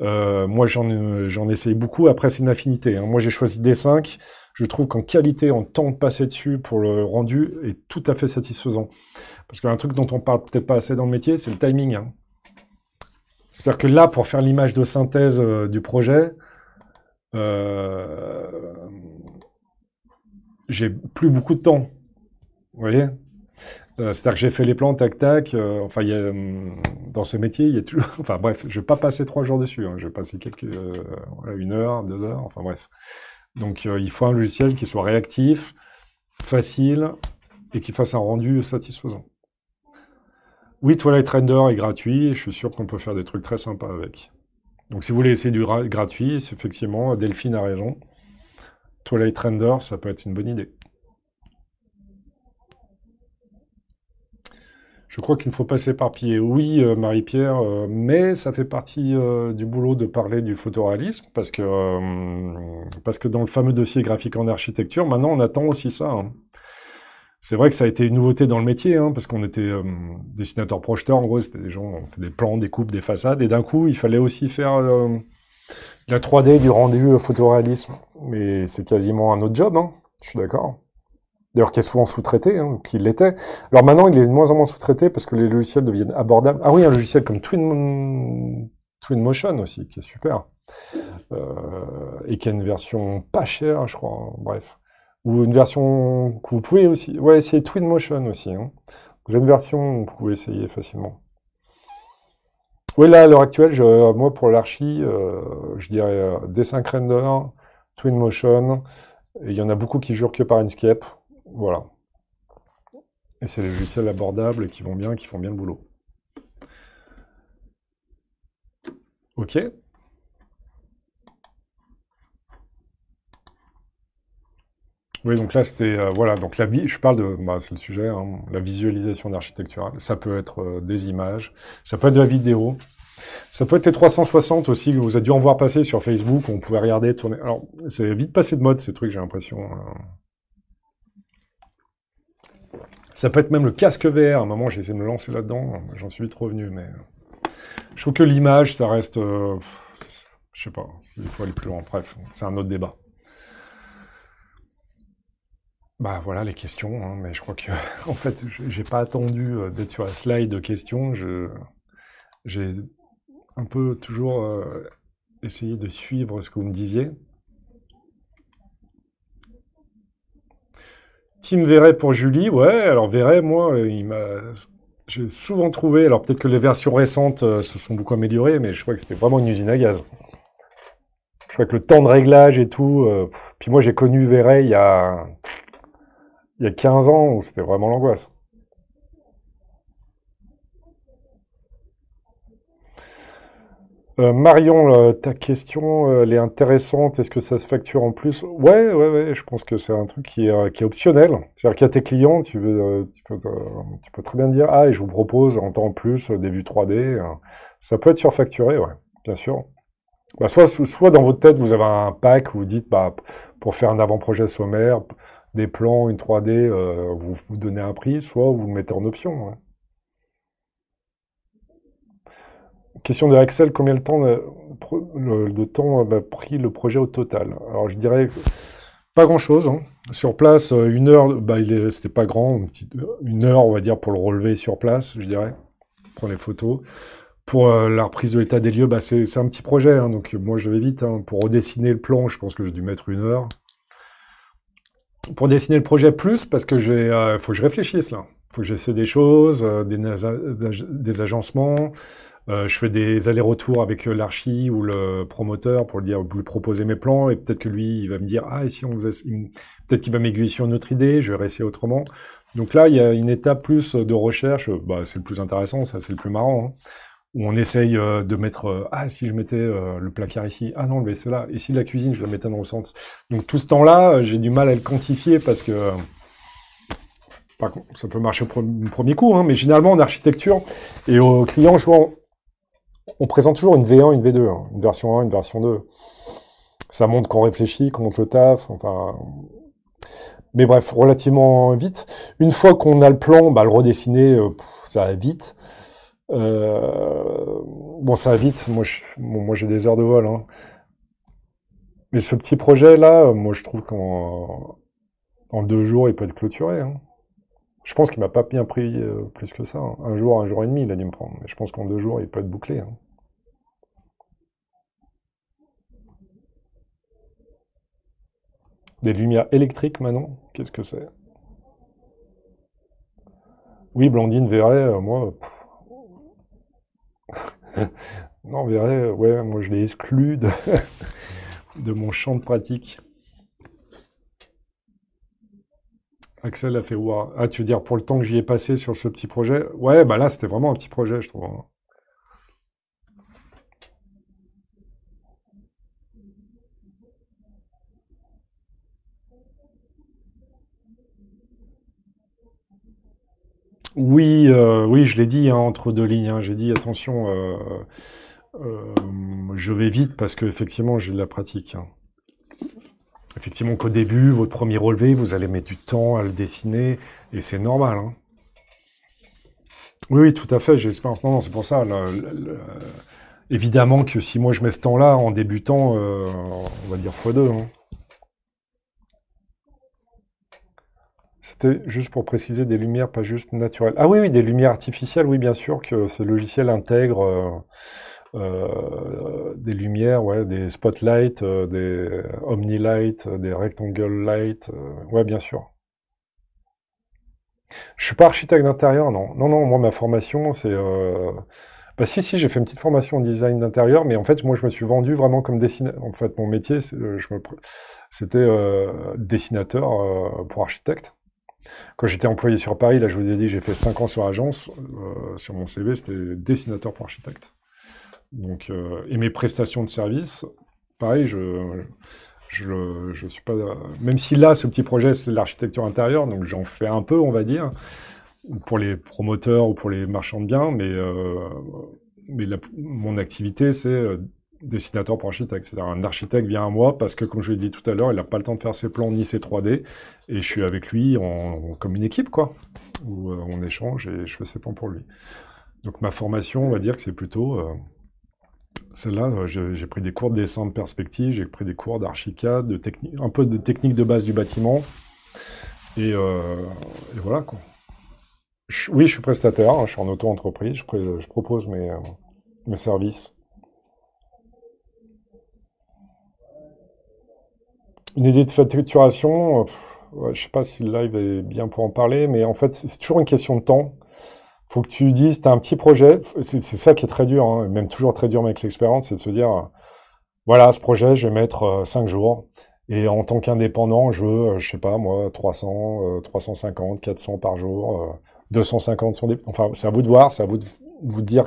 moi, j'en ai essayé beaucoup. Après, c'est une affinité. Moi, j'ai choisi D5 je trouve qu'en qualité, en temps passé dessus pour le rendu, est tout à fait satisfaisant. Parce qu'un truc dont on parle peut-être pas assez dans le métier, c'est le timing. Hein. C'est-à-dire que là, pour faire l'image de synthèse euh, du projet, euh, j'ai plus beaucoup de temps. Vous voyez euh, C'est-à-dire que j'ai fait les plans, tac, tac. enfin, y a, hum, dans ce métier, il y a toujours. enfin, bref, je vais pas passer trois jours dessus. Hein. je vais passer quelques. une heure, deux heures, enfin, bref. Donc euh, il faut un logiciel qui soit réactif, facile et qui fasse un rendu satisfaisant. Oui, Twilight Render est gratuit et je suis sûr qu'on peut faire des trucs très sympas avec. Donc si vous voulez essayer du gratuit, effectivement, Delphine a raison. Twilight Render, ça peut être une bonne idée. Je crois qu'il ne faut pas s'éparpiller. Oui, euh, Marie-Pierre, euh, mais ça fait partie euh, du boulot de parler du photoréalisme, parce que, parce que dans le fameux dossier graphique en architecture, maintenant on attend aussi ça. Hein. C'est vrai que ça a été une nouveauté dans le métier, hein, parce qu'on était dessinateur projeteur, en gros, c'était des gens, on fait des plans, des coupes, des façades, et d'un coup, il fallait aussi faire de la 3D du rendu photoréalisme. Mais c'est quasiment un autre job, hein. je suis d'accord d'ailleurs qui est souvent sous-traité, hein, ou qui l'était. Alors maintenant, il est de moins en moins sous-traité parce que les logiciels deviennent abordables. Ah oui, un logiciel comme Twin, Twinmotion aussi, qui est super, euh, et qui a une version pas chère, je crois, hein, bref. Ou une version que vous pouvez aussi... Ouais, essayer Twinmotion aussi. Hein. Vous avez une version que vous pouvez essayer facilement. Oui, là, à l'heure actuelle, moi, pour l'archi, euh, je dirais euh, Render, Twinmotion, il y en a beaucoup qui jurent que par Inkscape. Voilà. Et c'est les logiciels abordables qui vont bien, qui font bien le boulot. OK Oui, donc là, c'était... Euh, voilà, donc la vie, je parle de... Bah, c'est le sujet, hein, la visualisation d'architecture. Ça peut être euh, des images, ça peut être de la vidéo, ça peut être les 360 aussi, que vous avez dû en voir passer sur Facebook, on pouvait regarder, tourner... Alors, c'est vite passé de mode, ces trucs, j'ai l'impression. Hein. Ça peut être même le casque VR. À un moment, j'ai essayé de me lancer là-dedans. J'en suis vite revenu, mais je trouve que l'image, ça reste. je euh, Je sais pas. Il faut aller plus loin. Bref, c'est un autre débat. Bah voilà les questions, hein, mais je crois que en fait j'ai pas attendu euh, d'être sur la slide de questions. j'ai un peu toujours euh, essayé de suivre ce que vous me disiez. Tim Verret pour Julie, ouais, alors Verret, moi, euh, il m'a... J'ai souvent trouvé, alors peut-être que les versions récentes euh, se sont beaucoup améliorées, mais je crois que c'était vraiment une usine à gaz. Je crois que le temps de réglage et tout. Euh, puis moi, j'ai connu Verret il y a, il y a 15 ans où c'était vraiment l'angoisse. Euh, Marion, euh, ta question, euh, elle est intéressante. Est-ce que ça se facture en plus Ouais, ouais, ouais. Je pense que c'est un truc qui est, qui est optionnel. C'est-à-dire qu'il y a tes clients, tu, peux, tu, peux, très bien dire Ah, et je vous propose en temps plus des vues 3D. Ça peut être surfacturé, ouais, bien sûr. Bah, soit, soit dans votre tête, vous avez un pack vous dites bah, pour faire un avant-projet sommaire, des plans, une 3D, vous, vous donnez un prix, soit vous mettez en option. Question de Axel, combien de temps, euh, de temps a pris le projet au total Alors je dirais pas grand-chose. Hein. Sur place, euh, une heure, c'était bah, pas grand, euh, une, heure on va dire pour le relever sur place, je dirais, pour les photos. Pour la reprise de l'état des lieux, bah, c'est un petit projet, hein, donc moi je vais vite. Hein. Pour redessiner le plan, je pense que j'ai dû mettre une heure. Pour dessiner le projet plus, parce que j'ai, faut que je réfléchisse là. Faut que j'essaie des choses, des agencements. Euh, je fais des allers-retours avec euh, l'archi ou le promoteur pour lui, dire, lui proposer mes plans et peut-être que lui, il va me dire Ah, et si on vous Peut-être qu'il va m'aiguiller sur une autre idée, je vais essayer autrement. Donc là, il y a une étape plus de recherche. Bah, c'est le plus intéressant, ça, c'est le plus marrant. Hein, où on essaye euh, de mettre euh, Ah, si je mettais le placard ici, ah non, le c'est là, et si la cuisine, je la mettais dans le sens. Donc tout ce temps-là, j'ai du mal à le quantifier parce que. Par contre, ça peut marcher au premier coup, hein, mais généralement en architecture et au client, je vois, on présente toujours une V1, une V2, hein. une version 1, une version 2. Ça montre qu'on réfléchit, qu'on monte le taf, enfin... Mais bref, relativement vite. Une fois qu'on a le plan, bah, le redessiner, euh, ça va vite. Euh, bon, ça va vite. Moi, moi, j'ai des heures de vol. Hein. Mais ce petit projet-là, moi, je trouve qu'en deux jours, il peut être clôturé. Hein. Je pense qu'il m'a pas bien pris euh, plus que ça. Hein. Un jour, un jour et demi, il a dû me prendre. Mais je pense qu'en deux jours, il peut être bouclé. Hein. Des lumières électriques, Manon Qu'est-ce que c'est Oui, Blandine verrait, euh, moi... non, verrait, euh, ouais, moi je l'ai exclu de, de mon champ de pratique. Axel a fait voir Ah, tu veux dire pour le temps que j'y ai passé sur ce petit projet Ouais, bah là, c'était vraiment un petit projet, je trouve. Hein. Oui, euh, oui, je l'ai dit hein, entre deux lignes. Hein. J'ai dit attention, euh, euh, je vais vite parce qu'effectivement, j'ai de la pratique effectivement qu'au début, votre premier relevé, vous allez mettre du temps à le dessiner, et c'est normal. Hein. Oui, oui, tout à fait, j'espère. l'expérience. Non, non, c'est pour ça. Évidemment que si moi je mets ce temps-là en débutant, euh, on va dire fois 2 hein. C'était juste pour préciser des lumières, pas juste naturelles. Ah oui, oui, des lumières artificielles, oui, bien sûr que ce logiciel intègre... Euh, euh, des lumières, ouais, des spotlights, des euh, des omnilights, euh, des rectangle lights, ouais, bien sûr. Je suis pas architecte d'intérieur, non. Non, non, moi, ma formation, c'est... Bah si, si, j'ai fait une petite formation en design d'intérieur, mais en fait, moi, je me suis vendu vraiment comme dessinateur. En fait, mon métier, c'était dessinateur pour architecte. Quand j'étais employé sur Paris, là, je vous ai dit, j'ai fait 5 ans sur agence. sur mon CV, c'était dessinateur pour architecte. Donc, euh, et mes prestations de service, pareil, je, je, je, suis pas. Même si là, ce petit projet, c'est l'architecture intérieure, donc j'en fais un peu, on va dire, pour les promoteurs ou pour les marchands de biens, mais, euh, mais mon activité, c'est euh, dessinateur pour architecte. C'est-à-dire un architecte vient à moi parce que, comme je l'ai dit tout à l'heure, il n'a pas le temps de faire ses plans ni ses 3D. Et je suis avec lui comme une équipe, quoi, où on échange et je fais ses plans pour lui. Donc ma formation, on va dire que c'est plutôt celle-là, euh, j'ai pris des cours de dessin de perspective, j'ai pris des cours d'archicad, de technique, un peu de technique de base du bâtiment. Et, euh, voilà, quoi. oui, je suis prestataire, hein, je suis en auto-entreprise, je, propose euh, mes, services. Une idée de facturation, je ne sais pas si le live est bien pour en parler, mais en fait, c'est toujours une question de temps faut que tu dises, tu as un petit projet, c'est ça qui est très dur, hein, même toujours très dur avec l'expérience, c'est de se dire, euh, voilà, ce projet, je vais mettre 5 euh, jours, et en tant qu'indépendant, je veux, je euh, je sais pas, moi, 300, 350, 400 par jour, 250 Enfin, c'est à vous de voir, c'est à vous de vous dire,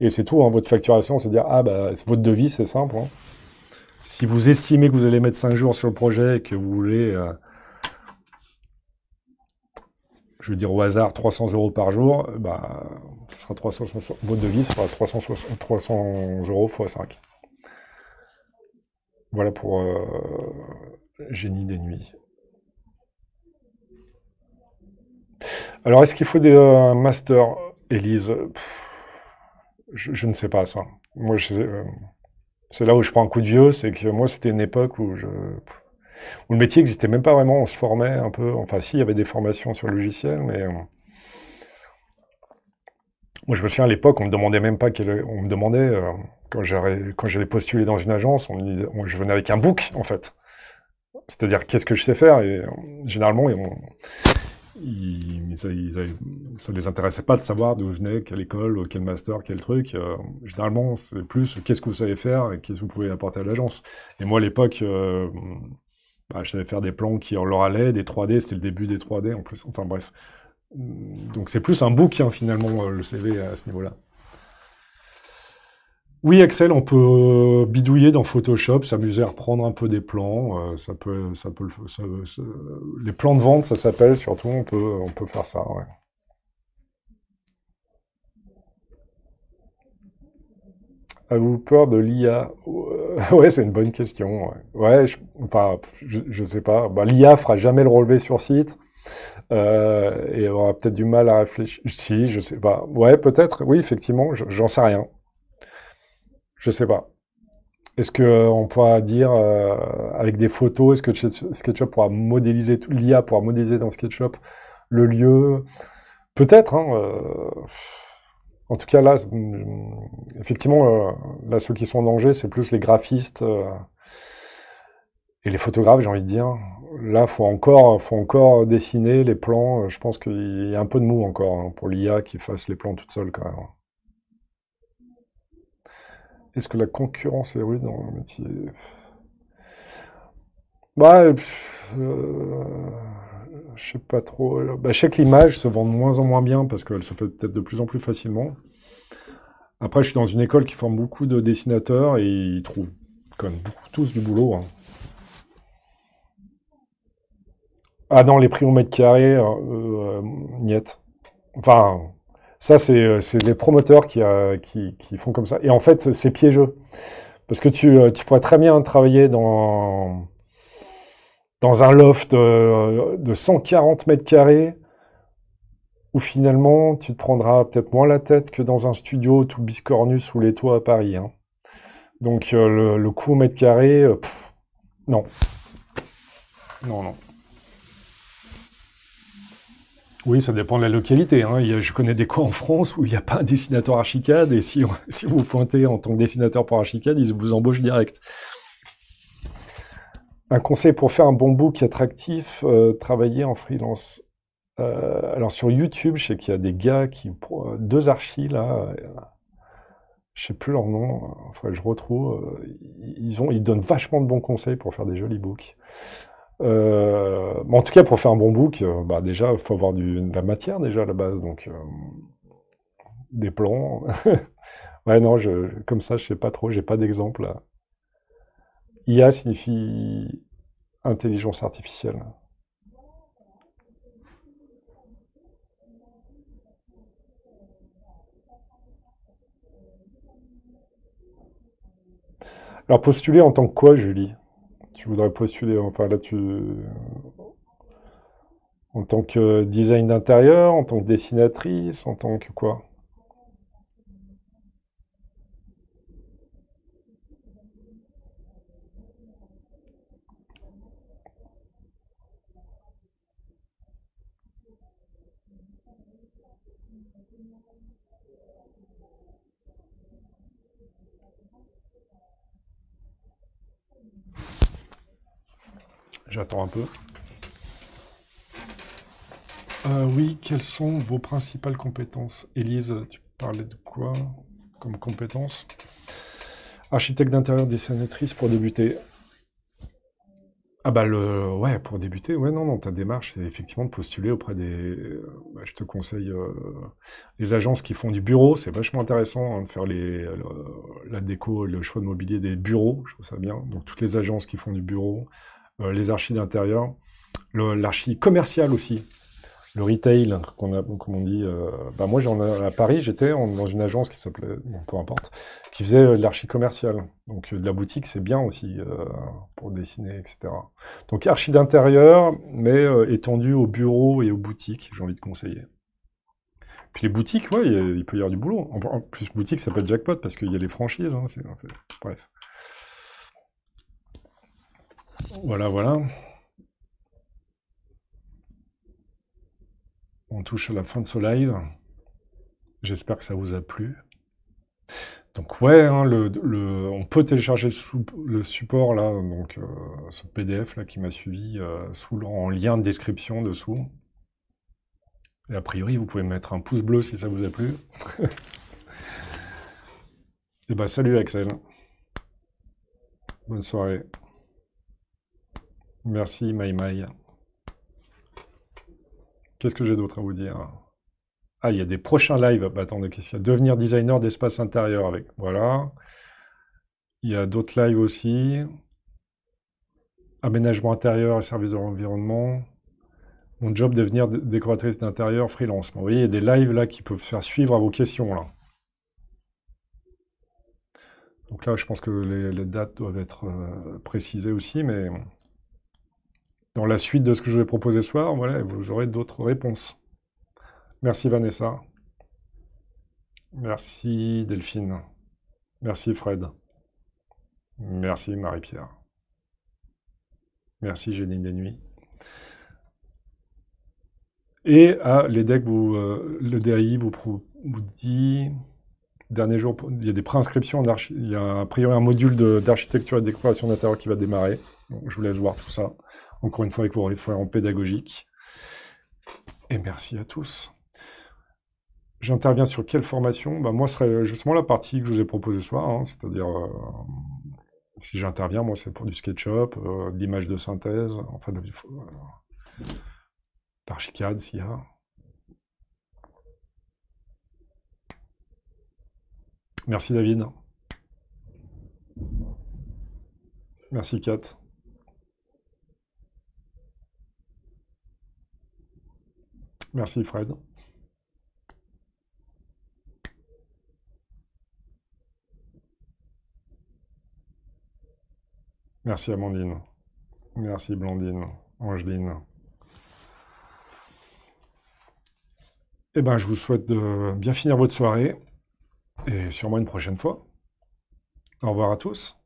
et c'est tout, hein, votre facturation, c'est dire, ah, bah, votre devis, c'est simple. Hein. Si vous estimez que vous allez mettre 5 jours sur le projet et que vous voulez je veux dire au hasard 300 euros par jour, bah, ce sera 360, votre devis sera 360, 300 euros x 5. Voilà pour euh, Génie des Nuits. Alors, est-ce qu'il faut des euh, master, Elise Élise je, ne sais pas ça. Moi, euh, c'est là où je prends un coup de vieux, c'est que moi, c'était une époque où je où le métier n'existait même pas vraiment, on se formait un peu, enfin si, il y avait des formations sur le logiciel, mais... Euh, moi, je me souviens à l'époque, on me demandait même pas on me demandait euh, quand j'allais postuler dans une agence, on je venais avec un book en fait. C'est-à-dire qu'est-ce que je sais faire et euh, généralement ça ils, ça les intéressait pas de savoir d'où je venais, quelle école, quel master, quel truc. généralement, c'est plus qu'est-ce que vous savez faire et qu'est-ce que vous pouvez apporter à l'agence. Et moi, à l'époque, bah, je savais faire des plans qui leur allaient, des 3D, c'était le début des 3D en plus, enfin bref. Donc c'est plus un bouquin finalement euh, le CV à ce niveau-là. Oui, Excel, on peut euh, bidouiller dans Photoshop, s'amuser à reprendre un peu des plans. Euh, ça peut, ça peut, les plans de vente, ça s'appelle surtout. On peut, on peut faire ça. Ouais. Avez-vous peur de l'IA euh, Ouais, c'est une bonne question. Ouais, je, enfin, je, sais pas. Bah, L'IA fera jamais le relevé sur site. Euh, et aura peut-être du mal à réfléchir. Si, je sais pas. Ouais, peut-être. Oui, effectivement, j'en sais rien. Je sais pas. Est-ce qu'on euh, pourra dire, avec des photos, est-ce que SketchUp pourra modéliser, l'IA pourra modéliser dans SketchUp le lieu Peut-être, hein, en tout cas, là, mm, effectivement, euh, là, ceux qui sont en danger, c'est plus les graphistes euh, et les photographes, j'ai envie de dire. Là, faut encore, faut encore dessiner les plans. Euh, je pense qu'il y a un peu de mou encore hein, pour l'IA qui fasse les plans toute seule quand même. Est-ce que la concurrence est rude dans le métier Bah, je sais pas trop. Bah, je sais que l'image se vend de moins en moins bien parce qu'elle se fait peut-être de plus en plus facilement. Après, je suis dans une école qui forme beaucoup de dessinateurs et ils trouvent quand beaucoup, tous du boulot. Hein. Ah non, les prix au mètre carré, euh, euh, niet. Enfin, ça, c'est des euh, promoteurs qui, font comme ça. Et en fait, c'est piégeux. Parce que tu, tu pourrais très bien travailler dans dans un loft euh, de 140 mètres carrés, où finalement tu te prendras peut-être moins la tête que dans un studio tout biscornu sous les toits à Paris. Hein. Donc euh, le, coût au mètre carré, euh, non. Non, non. Oui, ça dépend de la localité. Hein. je connais des coins en France où il n'y a pas un dessinateur Archicad, et si, si vous pointez en tant que dessinateur pour Archicad, ils vous embauchent direct un conseil pour faire un bon book attractif, euh, travailler en freelance. Euh, alors sur YouTube, je sais qu'il y a des gars qui, deux archis là, je euh, je sais plus leur nom, enfin je retrouve, ils ont, ils donnent vachement de bons conseils pour faire des jolis books. en tout cas, pour faire un bon book, bah déjà, il faut avoir de la matière déjà à la base, donc des plans. ouais, non, comme ça, je sais pas trop, j'ai pas d'exemple. IA signifie intelligence artificielle. Alors postuler en tant que quoi, Julie Tu voudrais postuler, enfin là tu... En tant que design d'intérieur, en tant que dessinatrice, en tant que quoi J'attends un peu. Euh, oui, quelles sont vos principales compétences Elise tu parlais de quoi comme compétences Architecte d'intérieur, dessinatrice pour débuter. Ah bah le ouais pour débuter ouais non non ta démarche c'est effectivement de postuler auprès des euh, bah, je te conseille euh, les agences qui font du bureau c'est vachement intéressant hein, de faire les la déco le choix de mobilier des bureaux je trouve ça bien donc toutes les agences qui font du bureau euh, les archis d'intérieur, l'archi commercial aussi, le retail, qu'on a, comme on dit. Euh, bah moi, j'en à Paris, j'étais dans une agence qui s'appelait, peu importe, qui faisait euh, de l'archi commercial. Donc, de la boutique, c'est bien aussi euh, pour dessiner, etc. Donc, archi d'intérieur, mais euh, étendu aux bureaux et aux boutiques, j'ai envie de conseiller. Puis les boutiques, ouais, il, peut y avoir du boulot. En plus, boutique, ça peut être jackpot parce qu'il y a les franchises. Hein, bref. Voilà, voilà. On touche à la fin de ce live. J'espère que ça vous a plu. Donc ouais, hein, on peut télécharger le support là, donc euh, ce PDF là qui m'a suivi euh, sous en lien de description dessous. Et a priori, vous pouvez mettre un pouce bleu si ça vous a plu. Et eh bah ben, salut Axel. Bonne soirée. Merci Maïmaï. Qu'est-ce que j'ai d'autre à vous dire Ah, il y a des prochains lives. Bah, attendez, qu'est-ce y a Devenir designer d'espace intérieur avec. Voilà. Il y a d'autres lives aussi. Aménagement intérieur et services de l'environnement. Mon job, devenir décoratrice d'intérieur freelance. Vous voyez, il y a des lives là qui peuvent faire suivre à vos questions là. Donc là, je pense que les, dates doivent être euh, précisées aussi, mais dans la suite de ce que je vais proposer ce soir, voilà, vous aurez d'autres réponses. Merci Vanessa. Merci Delphine. Merci Fred. Merci Marie-Pierre. Merci Génie des Nuits. Et à ah, l'EDEC, euh, le DAI vous dit Dernier jour, il y a des préinscriptions, il y a a priori un module d'architecture et de décoration d'intérieur qui va démarrer. je vous laisse voir tout ça, encore une fois avec vos en pédagogiques. Et merci à tous. J'interviens sur quelle formation bah, Moi, ce serait justement la partie que je vous ai proposée ce soir, hein. c'est-à-dire, euh, si j'interviens, moi, c'est pour du SketchUp, euh, de l'image de synthèse, enfin, de, euh, s'il y a. Merci David. Merci Kat. Merci Fred. Merci Amandine. Merci Blandine, Angeline. Eh bien, je vous souhaite de bien finir votre soirée et sûrement une prochaine fois. Au revoir à tous.